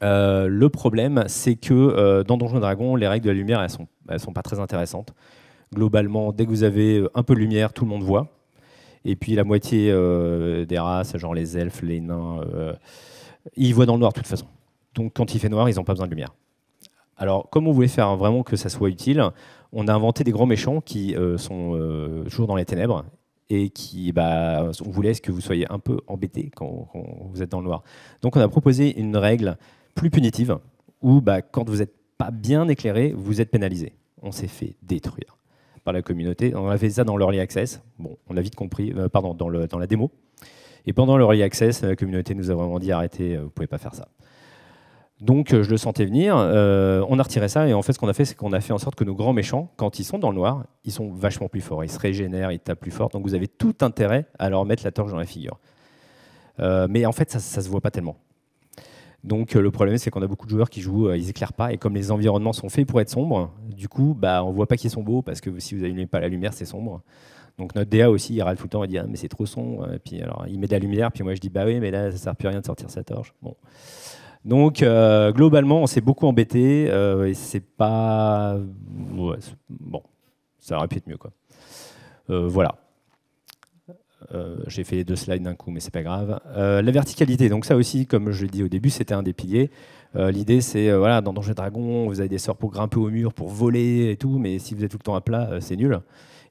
le problème, c'est que dans Donjons et Dragons, les règles de la lumière, elles sont, elles sont pas très intéressantes globalement, dès que vous avez euh, un peu de lumière, tout le monde voit. Et puis la moitié euh, des races, genre les elfes, les nains, euh, ils voient dans le noir de toute façon. Donc quand il fait noir, ils n'ont pas besoin de lumière. Alors comme on voulait faire vraiment que ça soit utile, on a inventé des grands méchants qui sont toujours dans les ténèbres et qui, bah, on voulait que vous soyez un peu embêtés quand, vous êtes dans le noir. Donc on a proposé une règle plus punitive où bah, quand vous n'êtes pas bien éclairé, vous êtes pénalisé. On s'est fait détruire par la communauté. On a fait ça dans l'early access. Bon, on a vite compris, euh, pardon, dans, le, dans la démo. Et pendant l'early access, la communauté nous a vraiment dit arrêtez, euh, vous ne pouvez pas faire ça. Donc euh, je le sentais venir, on a retiré ça et en fait ce qu'on a fait c'est qu'on a fait en sorte que nos grands méchants, quand ils sont dans le noir, ils sont vachement plus forts, ils se régénèrent, ils tapent plus fort, donc vous avez tout intérêt à leur mettre la torche dans la figure. mais en fait ça, ne se voit pas tellement. Donc euh, le problème, c'est qu'on a beaucoup de joueurs qui jouent, euh, ils éclairent pas, et comme les environnements sont faits pour être sombres, du coup, bah, on voit pas qu'ils sont beaux, parce que si vous n'allumez pas la lumière, c'est sombre. Donc notre DA aussi, il râle tout le temps, il dit ah, mais c'est trop sombre. Et puis alors il met de la lumière, puis moi je dis bah oui, mais là ça sert plus à rien de sortir sa torche. Donc euh, globalement, on s'est beaucoup embêté et c'est pas bon, ça aurait pu être mieux quoi. voilà. Euh, j'ai fait les deux slides d'un coup, mais c'est pas grave. Euh, la verticalité, donc ça aussi, comme je l'ai dit au début, c'était un des piliers. Euh, l'idée, c'est voilà, dans Danger Dragon, vous avez des sorts pour grimper au mur, pour voler et tout, mais si vous êtes tout le temps à plat, c'est nul.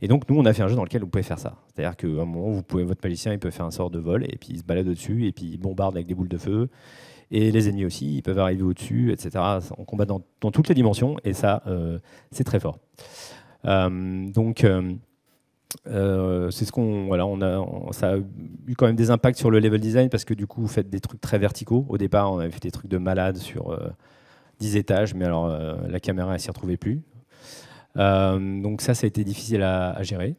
Et donc, nous, on a fait un jeu dans lequel vous pouvez faire ça. C'est-à-dire qu'à un moment, vous pouvez, votre magicien, il peut faire un sort de vol, et puis il se balade au-dessus, et puis il bombarde avec des boules de feu. Et les ennemis aussi, ils peuvent arriver au-dessus, etc. On combat dans, dans, toutes les dimensions, et ça, c'est très fort. donc, euh, c'est ce qu'on voilà, on a, ça a eu quand même des impacts sur le level design parce que du coup, vous faites des trucs très verticaux. Au départ, on avait fait des trucs de malade sur 10 euh, étages, mais alors euh, la caméra, elle s'y retrouvait plus. donc ça, ça a été difficile à, gérer.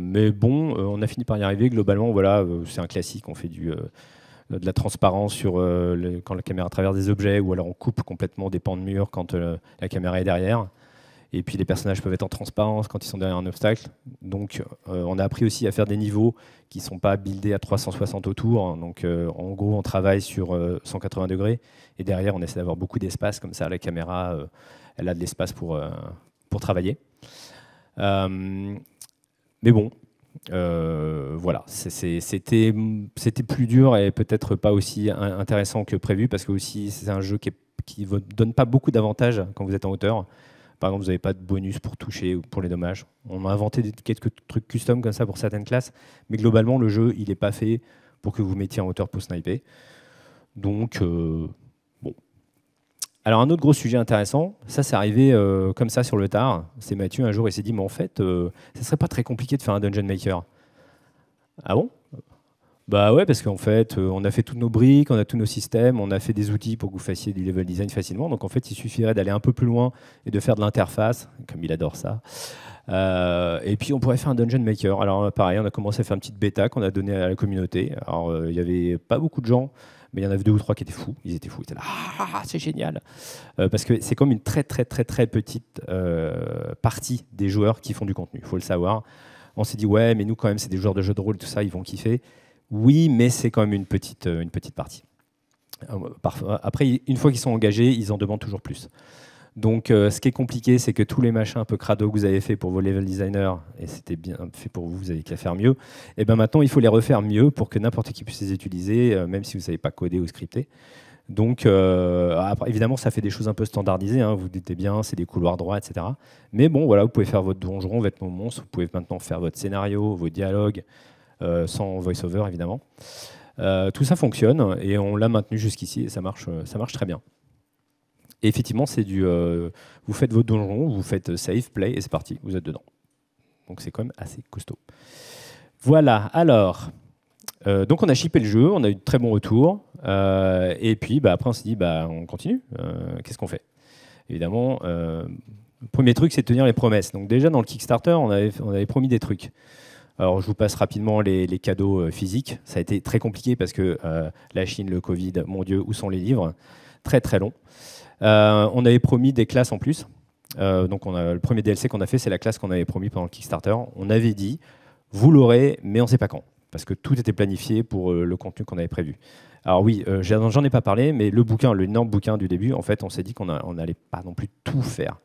mais bon, on a fini par y arriver. Globalement, voilà, c'est un classique. On fait du, de la transparence sur quand la caméra traverse des objets, ou alors on coupe complètement des pans de mur quand la caméra est derrière. Et puis les personnages peuvent être en transparence quand ils sont derrière un obstacle. Donc euh, on a appris aussi à faire des niveaux qui ne sont pas buildés à 360 autour. Donc euh, en gros on travaille sur 180 euh, degrés et derrière on essaie d'avoir beaucoup d'espace comme ça la caméra elle a de l'espace pour, pour travailler. mais bon, voilà, c'était plus dur et peut-être pas aussi intéressant que prévu parce que aussi c'est un jeu qui, ne donne pas beaucoup d'avantages quand vous êtes en hauteur. Par exemple, vous n'avez pas de bonus pour toucher ou pour les dommages. On a inventé quelques trucs custom comme ça pour certaines classes, mais globalement, le jeu, il n'est pas fait pour que vous mettiez en hauteur pour sniper. Donc, euh, bon. Alors, un autre gros sujet intéressant, ça, c'est arrivé euh, comme ça sur le tard. C'est Mathieu, un jour, il s'est dit, mais en fait, ce euh, ne serait pas très compliqué de faire un Dungeon Maker. Ah bon bah ouais, parce qu'en fait, euh, on a fait toutes nos briques, on a tous nos systèmes, on a fait des outils pour que vous fassiez du level design facilement. Donc en fait, il suffirait d'aller un peu plus loin et de faire de l'interface, comme il adore ça. Euh, et puis on pourrait faire un dungeon maker. Alors pareil, on a commencé à faire une petite bêta qu'on a donnée à la communauté. Alors euh, il n'y avait pas beaucoup de gens, mais il y en avait deux ou trois qui étaient fous. Ils étaient fous, ils étaient là, ah, ah, ah, c'est génial. parce que c'est comme une très très très très petite partie des joueurs qui font du contenu, il faut le savoir. On s'est dit, ouais, mais nous quand même, c'est des joueurs de jeux de rôle, tout ça, ils vont kiffer. Oui, mais c'est quand même une petite, euh, une petite partie. Euh, après, une fois qu'ils sont engagés, ils en demandent toujours plus. Donc, euh, ce qui est compliqué, c'est que tous les machins un peu crado que vous avez fait pour vos level designers, et c'était bien fait pour vous, vous avez qu'à faire mieux, et eh bien maintenant, il faut les refaire mieux pour que n'importe qui puisse les utiliser, même si vous ne savez pas coder ou scripter. Donc, évidemment, ça fait des choses un peu standardisées, hein. vous, dites eh bien, c'est des couloirs droits, etc. Mais bon, voilà, vous pouvez faire votre donjon, votre monstre, vous pouvez maintenant faire votre scénario, vos dialogues, euh, sans voice-over évidemment. Euh, tout ça fonctionne et on l'a maintenu jusqu'ici et ça marche, euh, ça marche très bien. effectivement, c'est du. vous faites votre donjon, vous faites save, play, et c'est parti, vous êtes dedans. Donc c'est quand même assez costaud. Voilà, alors. donc on a shippé le jeu, on a eu de très bons retours. et puis bah, après, on s'est dit, bah, on continue. Qu'est-ce qu'on fait Évidemment, le premier truc, c'est tenir les promesses. Donc déjà, dans le Kickstarter, on avait, on avait promis des trucs. Alors, je vous passe rapidement les, cadeaux euh, physiques. Ça a été très compliqué parce que euh, la Chine, le Covid, mon Dieu, où sont les livres Très, très long. Euh, on avait promis des classes en plus. donc, le premier DLC qu'on a fait, c'est la classe qu'on avait promis pendant le Kickstarter. On avait dit, vous l'aurez, mais on ne sait pas quand. Parce que tout était planifié pour le contenu qu'on avait prévu. Alors oui, j'en ai pas parlé, mais le bouquin, l'énorme bouquin du début, en fait, on s'est dit qu'on n'allait pas non plus tout faire.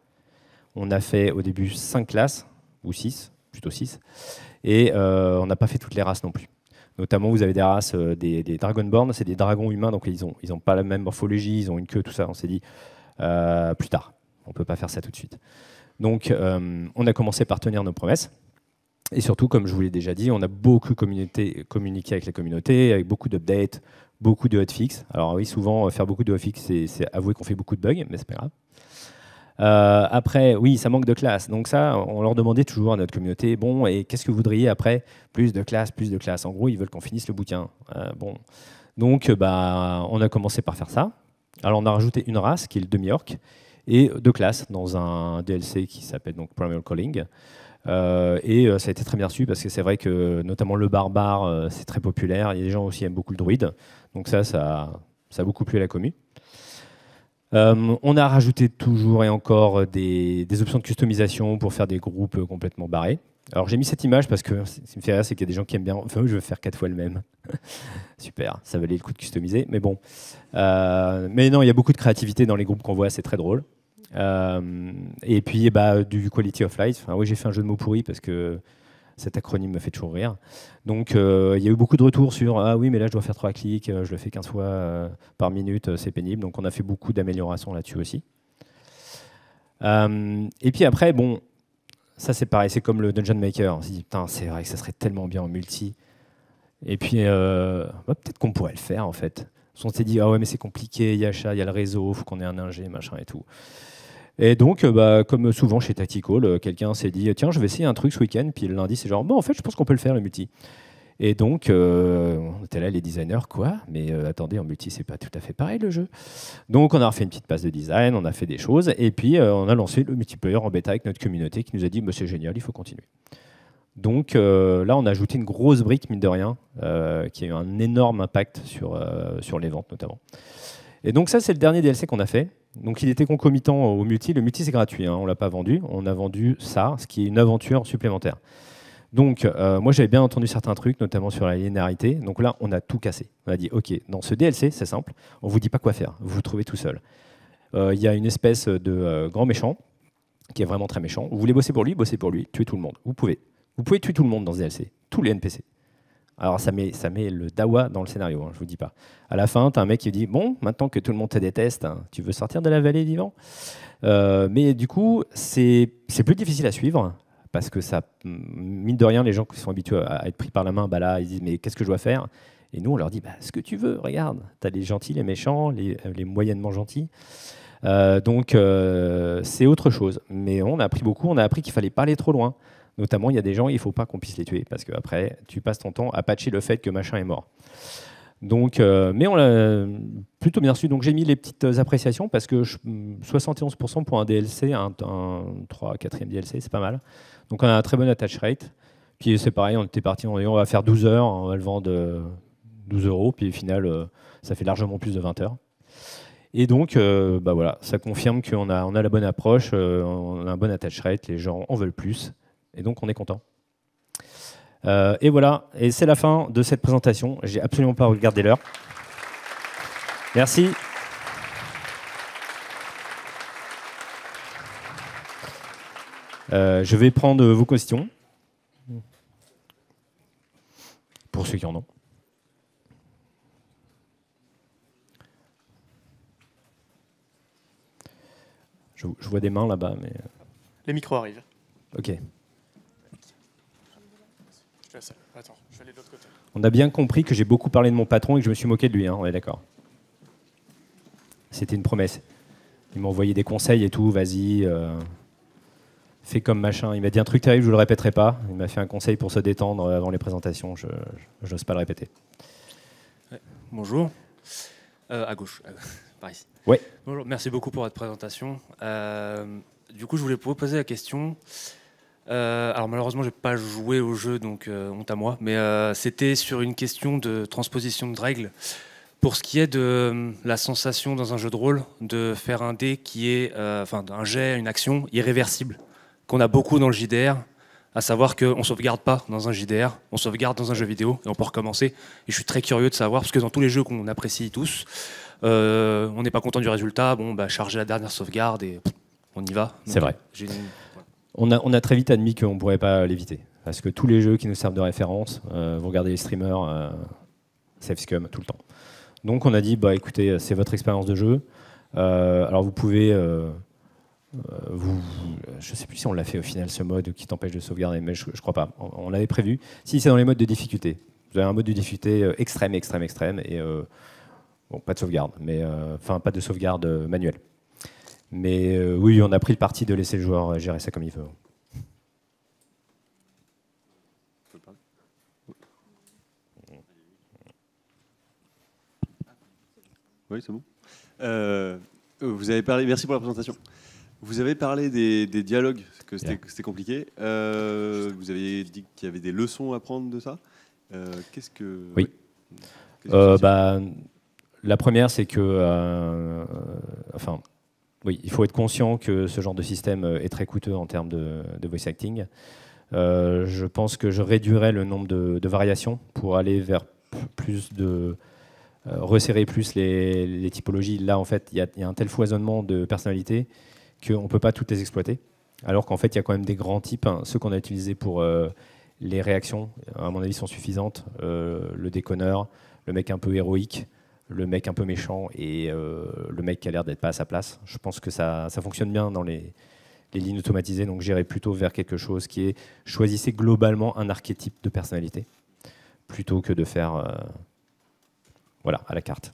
On a fait au début 5 classes, ou 6, plutôt 6. Et euh, on n'a pas fait toutes les races non plus. Notamment, vous avez des races, euh, des, Dragonborn, c'est des dragons humains, donc ils n'ont ils ont pas la même morphologie, ils ont une queue, tout ça. On s'est dit, euh, plus tard, on ne peut pas faire ça tout de suite. Donc, on a commencé par tenir nos promesses. Et surtout, comme je vous l'ai déjà dit, on a beaucoup communiqué avec la communauté, avec beaucoup d'updates, beaucoup de hotfix. Alors oui, souvent, faire beaucoup de hotfix, c'est avouer qu'on fait beaucoup de bugs, mais c'est pas grave. Euh, après, oui, ça manque de classe. Donc ça, on leur demandait toujours à notre communauté, bon, et qu'est-ce que vous voudriez après Plus de classe, plus de classe. En gros, ils veulent qu'on finisse le bouquin. Euh, bon. Donc, euh, bah, on a commencé par faire ça. Alors, on a rajouté une race, qui est le demi-orc, et deux classes dans un DLC qui s'appelle donc premier Calling. et ça a été très bien reçu parce que c'est vrai que notamment le barbare, c'est très populaire. Il y a des gens aussi qui aiment beaucoup le druide. Donc ça, ça, ça a beaucoup plu à la commune. Euh, on a rajouté toujours et encore euh, des, options de customisation pour faire des groupes euh, complètement barrés. Alors j'ai mis cette image parce que ce qui me fait rire, c'est qu'il y a des gens qui aiment bien. Enfin, je veux faire quatre fois le même. Super, ça valait le coup de customiser. Mais bon. mais non, il y a beaucoup de créativité dans les groupes qu'on voit, c'est très drôle. et puis, bah, du quality of life. Enfin, oui, j'ai fait un jeu de mots pourri parce que cet acronyme me fait toujours rire. Donc, euh, il y a eu beaucoup de retours sur Ah oui, mais là, je dois faire trois clics, euh, je le fais 15 fois euh, par minute, c'est pénible. Donc, on a fait beaucoup d'améliorations là-dessus aussi. et puis après, bon, ça, c'est pareil, c'est comme le Dungeon Maker. On s'est dit, putain, c'est vrai que ça serait tellement bien en multi. Et puis, bah, peut-être qu'on pourrait le faire, en fait. On s'est dit, ah ouais, mais c'est compliqué, il y a chat, il y a le réseau, faut qu'on ait un ingé, machin et tout. Et donc, euh, bah, comme souvent chez Tactical, euh, quelqu'un s'est dit tiens, je vais essayer un truc ce week-end. Puis le lundi, c'est genre bon, en fait, je pense qu'on peut le faire le multi. Et donc, euh, on était là, les designers, quoi Mais attendez, en multi, c'est pas tout à fait pareil le jeu. Donc, on a refait une petite passe de design, on a fait des choses, et puis on a lancé le multiplayer en bêta avec notre communauté qui nous a dit bah, c'est génial, il faut continuer. Donc là, on a ajouté une grosse brique, mine de rien, qui a eu un énorme impact sur, sur les ventes notamment. Et donc, ça, c'est le dernier DLC qu'on a fait. Donc il était concomitant au multi. Le multi, c'est gratuit, hein, on ne l'a pas vendu. On a vendu ça, ce qui est une aventure supplémentaire. Donc euh, moi, j'avais bien entendu certains trucs, notamment sur la linéarité. Donc là, on a tout cassé. On a dit, OK, dans ce DLC, c'est simple, on ne vous dit pas quoi faire, vous vous trouvez tout seul. Euh, il y a une espèce de euh, grand méchant qui est vraiment très méchant. Vous voulez bosser pour lui, bosser pour lui, tuez tout le monde. Vous pouvez. Vous pouvez tuer tout le monde dans ce DLC, tous les NPC. Alors ça met, ça met le dawa dans le scénario, je hein, je vous dis pas. À la fin, tu as un mec qui dit Bon, maintenant que tout le monde te déteste, hein, tu veux sortir de la vallée vivant euh, Mais du coup, c'est plus difficile à suivre. parce que ça, mm, mine de rien, les gens qui sont habitués à, être pris par la main, bah là, ils disent mais qu'est-ce que je dois faire Et nous, on leur dit bah, ce que tu veux, regarde, tu as les gentils, les méchants, les, euh, moyennement gentils. Euh, donc c'est autre chose. Mais on a appris beaucoup, on a appris qu'il fallait pas aller trop loin. Notamment, il y a des gens, il ne faut pas qu'on puisse les tuer, parce qu'après, tu passes ton temps à patcher le fait que machin est mort. Donc, euh, mais on l'a plutôt bien reçu. Donc j'ai mis les petites euh, appréciations parce que 71% mm, pour un DLC, un, 3, 4e DLC, c'est pas mal. Donc on a un très bon attach rate. Puis c'est pareil, on était parti, on, on va faire 12 heures, on va le vendre 12 euros. Puis au final, euh, ça fait largement plus de 20 heures. Et donc, bah voilà, ça confirme qu'on a, on a la bonne approche, on a un bon attach rate, les gens en veulent plus. Et donc, on est content. Euh, et voilà, et c'est la fin de cette présentation. J'ai absolument pas regardé l'heure. Merci. Euh, je vais prendre vos questions. Pour ceux qui en ont. Je, je vois des mains là-bas, mais. Les micros arrivent. Ok. On a bien compris que j'ai beaucoup parlé de mon patron et que je me suis moqué de lui, hein, on est d'accord. C'était une promesse. Il m'a envoyé des conseils et tout, vas-y, euh, fais comme machin. Il m'a dit un truc terrible, je ne le répéterai pas. Il m'a fait un conseil pour se détendre avant les présentations, je n'ose pas le répéter. Bonjour. Euh, à gauche, euh, Ouais. Bonjour, merci beaucoup pour votre présentation. du coup, je voulais vous poser la question. Euh, alors malheureusement, je n'ai pas joué au jeu, donc euh, honte à moi, mais euh, c'était sur une question de transposition de règles. Pour ce qui est de la sensation dans un jeu de rôle de faire un dé qui est, enfin, un jet, une action irréversible, qu'on a beaucoup dans le JDR, à savoir qu'on ne sauvegarde pas dans un JDR, on sauvegarde dans un jeu vidéo et on peut recommencer. Et je suis très curieux de savoir, parce que dans tous les jeux qu'on apprécie tous, on n'est pas content du résultat, bon, bah, charger la dernière sauvegarde et on y va. C'est vrai. J'ai une on a, très vite admis qu'on ne pourrait pas l'éviter. Parce que tous les jeux qui nous servent de référence, vont euh, vous regardez les streamers, euh, Save Scum tout le temps. Donc on a dit, bah écoutez, c'est votre expérience de jeu. Euh, alors vous pouvez, vous, je sais plus si on l'a fait au final ce mode qui t'empêche de sauvegarder, mais je, ne crois pas. On, l'avait prévu. Si c'est dans les modes de difficulté, vous avez un mode de difficulté extrême, extrême, extrême, et bon, pas de sauvegarde, mais enfin pas de sauvegarde manuelle. Mais euh, oui, on a pris le parti de laisser le joueur euh, gérer ça comme il veut. Oui, c'est bon. Euh, vous avez parlé, merci pour la présentation. Vous avez parlé des, dialogues, que c'était compliqué. vous avez dit qu'il y avait des leçons à prendre de ça. Qu'est-ce que. Oui. bah, la première, c'est que. enfin oui, il faut être conscient que ce genre de système euh, est très coûteux en termes de, voice acting. Euh, je pense que je réduirais le nombre de, variations pour aller vers plus de euh, resserrer plus les, typologies. Là, en fait, il y, a un tel foisonnement de personnalités qu'on ne peut pas toutes les exploiter. Alors qu'en fait, il y a quand même des grands types. Hein. Ceux qu'on a utilisés pour les réactions, à mon avis, sont suffisantes. le déconneur, le mec un peu héroïque, le mec un peu méchant et euh, le mec qui a l'air d'être pas à sa place. Je pense que ça, ça fonctionne bien dans les, lignes automatisées, donc j'irai plutôt vers quelque chose qui est choisissez globalement un archétype de personnalité plutôt que de faire euh, voilà, à la carte.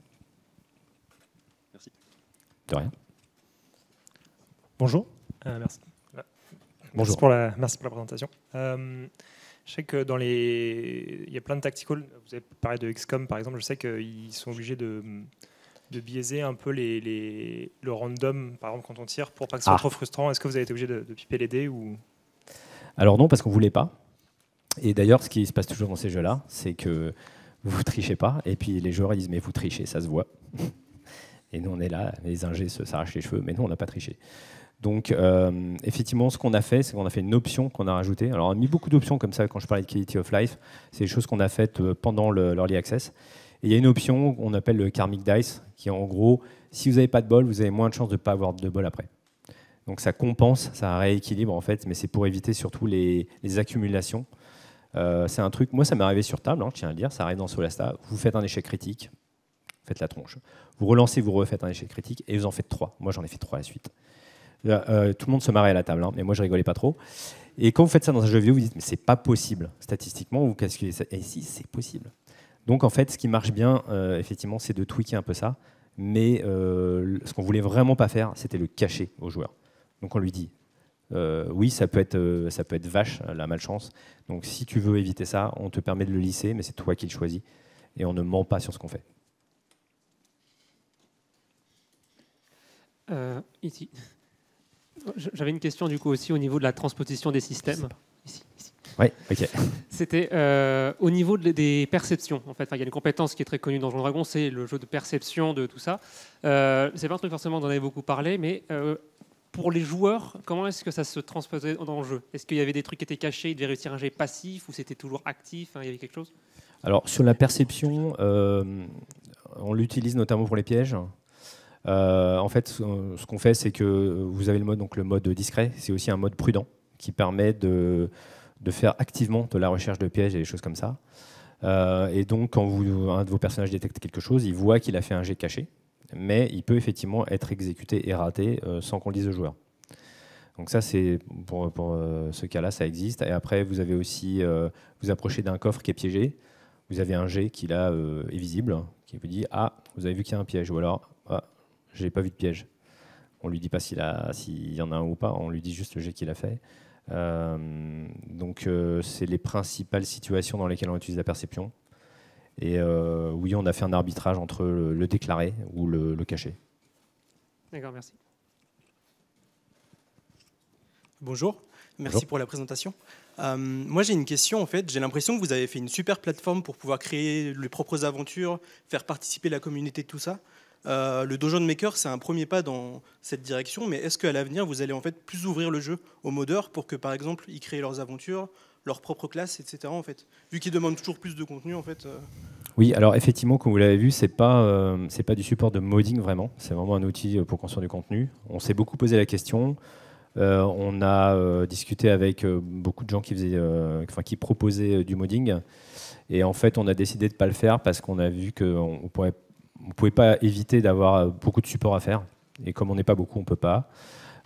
Merci. De rien. Bonjour. Euh, merci. Bonjour. merci pour la présentation. Je sais que dans les. Il y a plein de tacticals. Vous avez parlé de XCOM par exemple. Je sais qu'ils sont obligés de, de biaiser un peu les, les, le random, par exemple, quand on tire, pour pas que ce soit ah. trop frustrant. Est-ce que vous avez été obligé de, piper les dés ou... Alors non, parce qu'on voulait pas. Et d'ailleurs, ce qui se passe toujours dans ces jeux-là, c'est que vous trichez pas. Et puis les joueurs ils disent Mais vous trichez, ça se voit. Et nous, on est là, les ingés s'arrachent les cheveux, mais nous, on n'a pas triché. Donc, euh, effectivement, ce qu'on a fait, c'est qu'on a fait une option qu'on a rajoutée. Alors, on a mis beaucoup d'options comme ça quand je parlais de quality of life. C'est des choses qu'on a faites euh, pendant l'early access. Et il y a une option qu'on appelle le karmic dice, qui est en gros, si vous n'avez pas de bol, vous avez moins de chances de ne pas avoir de bol après. Donc, ça compense, ça rééquilibre en fait, mais c'est pour éviter surtout les, accumulations. Euh, c'est un truc, moi ça m'est arrivé sur table, hein, je tiens à le dire, ça arrive dans Solasta. Vous faites un échec critique, faites la tronche. Vous relancez, vous refaites un échec critique et vous en faites trois. Moi j'en ai fait trois à la suite. Euh, euh, tout le monde se marrait à la table, hein, mais moi je rigolais pas trop. Et quand vous faites ça dans un jeu vidéo, vous dites mais c'est pas possible statistiquement. Vous casquez Et si c'est possible. Donc en fait, ce qui marche bien, euh, effectivement, c'est de tweaker un peu ça. Mais ce qu'on voulait vraiment pas faire, c'était le cacher au joueur. Donc on lui dit oui, ça peut être ça peut être vache la malchance. Donc si tu veux éviter ça, on te permet de le lisser, mais c'est toi qui le choisis et on ne ment pas sur ce qu'on fait. ici. J'avais une question du coup aussi au niveau de la transposition des systèmes. Ici, ici. Oui, ok. C'était euh, au niveau des perceptions. En fait, il y a une compétence qui est très connue dans Jean Dragon, c'est le jeu de perception de tout ça. Euh, c'est pas un truc forcément dont on avait beaucoup parlé, mais euh, pour les joueurs, comment est-ce que ça se transposait dans le jeu Est-ce qu'il y avait des trucs qui étaient cachés, ils devaient réussir un jet passif ou c'était toujours actif hein, Il y avait quelque chose Alors sur la perception, euh, on l'utilise notamment pour les pièges. Euh, en fait, ce qu'on fait, c'est que vous avez le mode, donc le mode discret, c'est aussi un mode prudent qui permet de, faire activement de la recherche de pièges et des choses comme ça. Euh, et donc, quand vous, un de vos personnages détecte quelque chose, il voit qu'il a fait un jet caché, mais il peut effectivement être exécuté et raté euh, sans qu'on le dise au joueur. Donc ça, c'est pour, ce cas-là, ça existe. Et après, vous avez aussi, vous approchez d'un coffre qui est piégé, vous avez un jet qui là est visible, hein, qui vous dit ah, vous avez vu qu'il y a un piège, ou alors je n'ai pas vu de piège. On lui dit pas s'il y en a un ou pas, on lui dit juste le jet qu'il a fait. Euh, donc euh, c'est les principales situations dans lesquelles on utilise la perception. Et euh, oui, on a fait un arbitrage entre le, déclaré ou le, le caché. D'accord, merci. Bonjour, merci pour la présentation. moi j'ai une question en fait, j'ai l'impression que vous avez fait une super plateforme pour pouvoir créer les propres aventures, faire participer la communauté, tout ça. Euh, le Dojo Maker, c'est un premier pas dans cette direction, mais est-ce qu'à l'avenir, vous allez en fait plus ouvrir le jeu aux modeurs pour que, par exemple, ils créent leurs aventures, leurs propres classes, etc. En fait, vu qu'ils demandent toujours plus de contenu, en fait. Euh. Oui, alors effectivement, comme vous l'avez vu, c'est pas euh, c'est pas du support de modding vraiment. C'est vraiment un outil pour construire du contenu. On s'est beaucoup posé la question. on a discuté avec beaucoup de gens qui faisaient, enfin qui proposaient du modding. Et en fait, on a décidé de ne pas le faire parce qu'on a vu qu'on pourrait on ne pouvait pas éviter d'avoir euh, beaucoup de support à faire. Et comme on n'est pas beaucoup, on ne peut pas.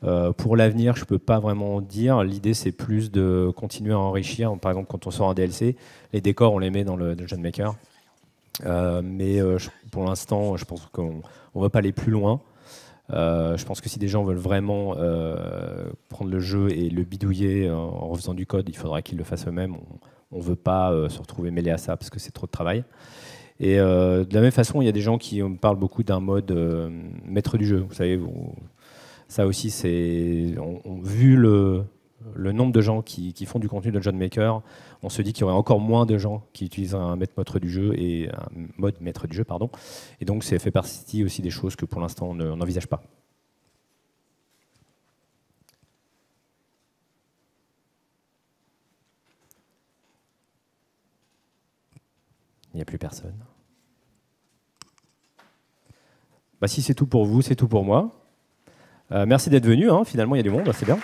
Euh, pour l'avenir, je ne peux pas vraiment dire. L'idée, c'est plus de continuer à enrichir. Par exemple, quand on sort un DLC, les décors, on les met dans le Dungeon Maker. Euh, mais pour l'instant, je pense qu'on ne va pas aller plus loin. je pense que si des gens veulent vraiment prendre le jeu et le bidouiller en refaisant du code, il faudra qu'ils le fassent eux-mêmes. On ne veut pas se retrouver mêlé à ça parce que c'est trop de travail. Et euh, de la même façon, il y a des gens qui parlent beaucoup d'un mode euh, maître du jeu. Vous savez, ça aussi, c'est on, vu le, nombre de gens qui, font du contenu de John Maker, on se dit qu'il y aurait encore moins de gens qui utilisent un maître du jeu et un mode maître du jeu, pardon. Et donc, c'est fait partie aussi des choses que pour l'instant on n'envisage pas. Il n'y a plus personne. Bah, si c'est tout pour vous, c'est tout pour moi. Euh, merci d'être venu, hein. finalement il y a du monde, hein, c'est bien.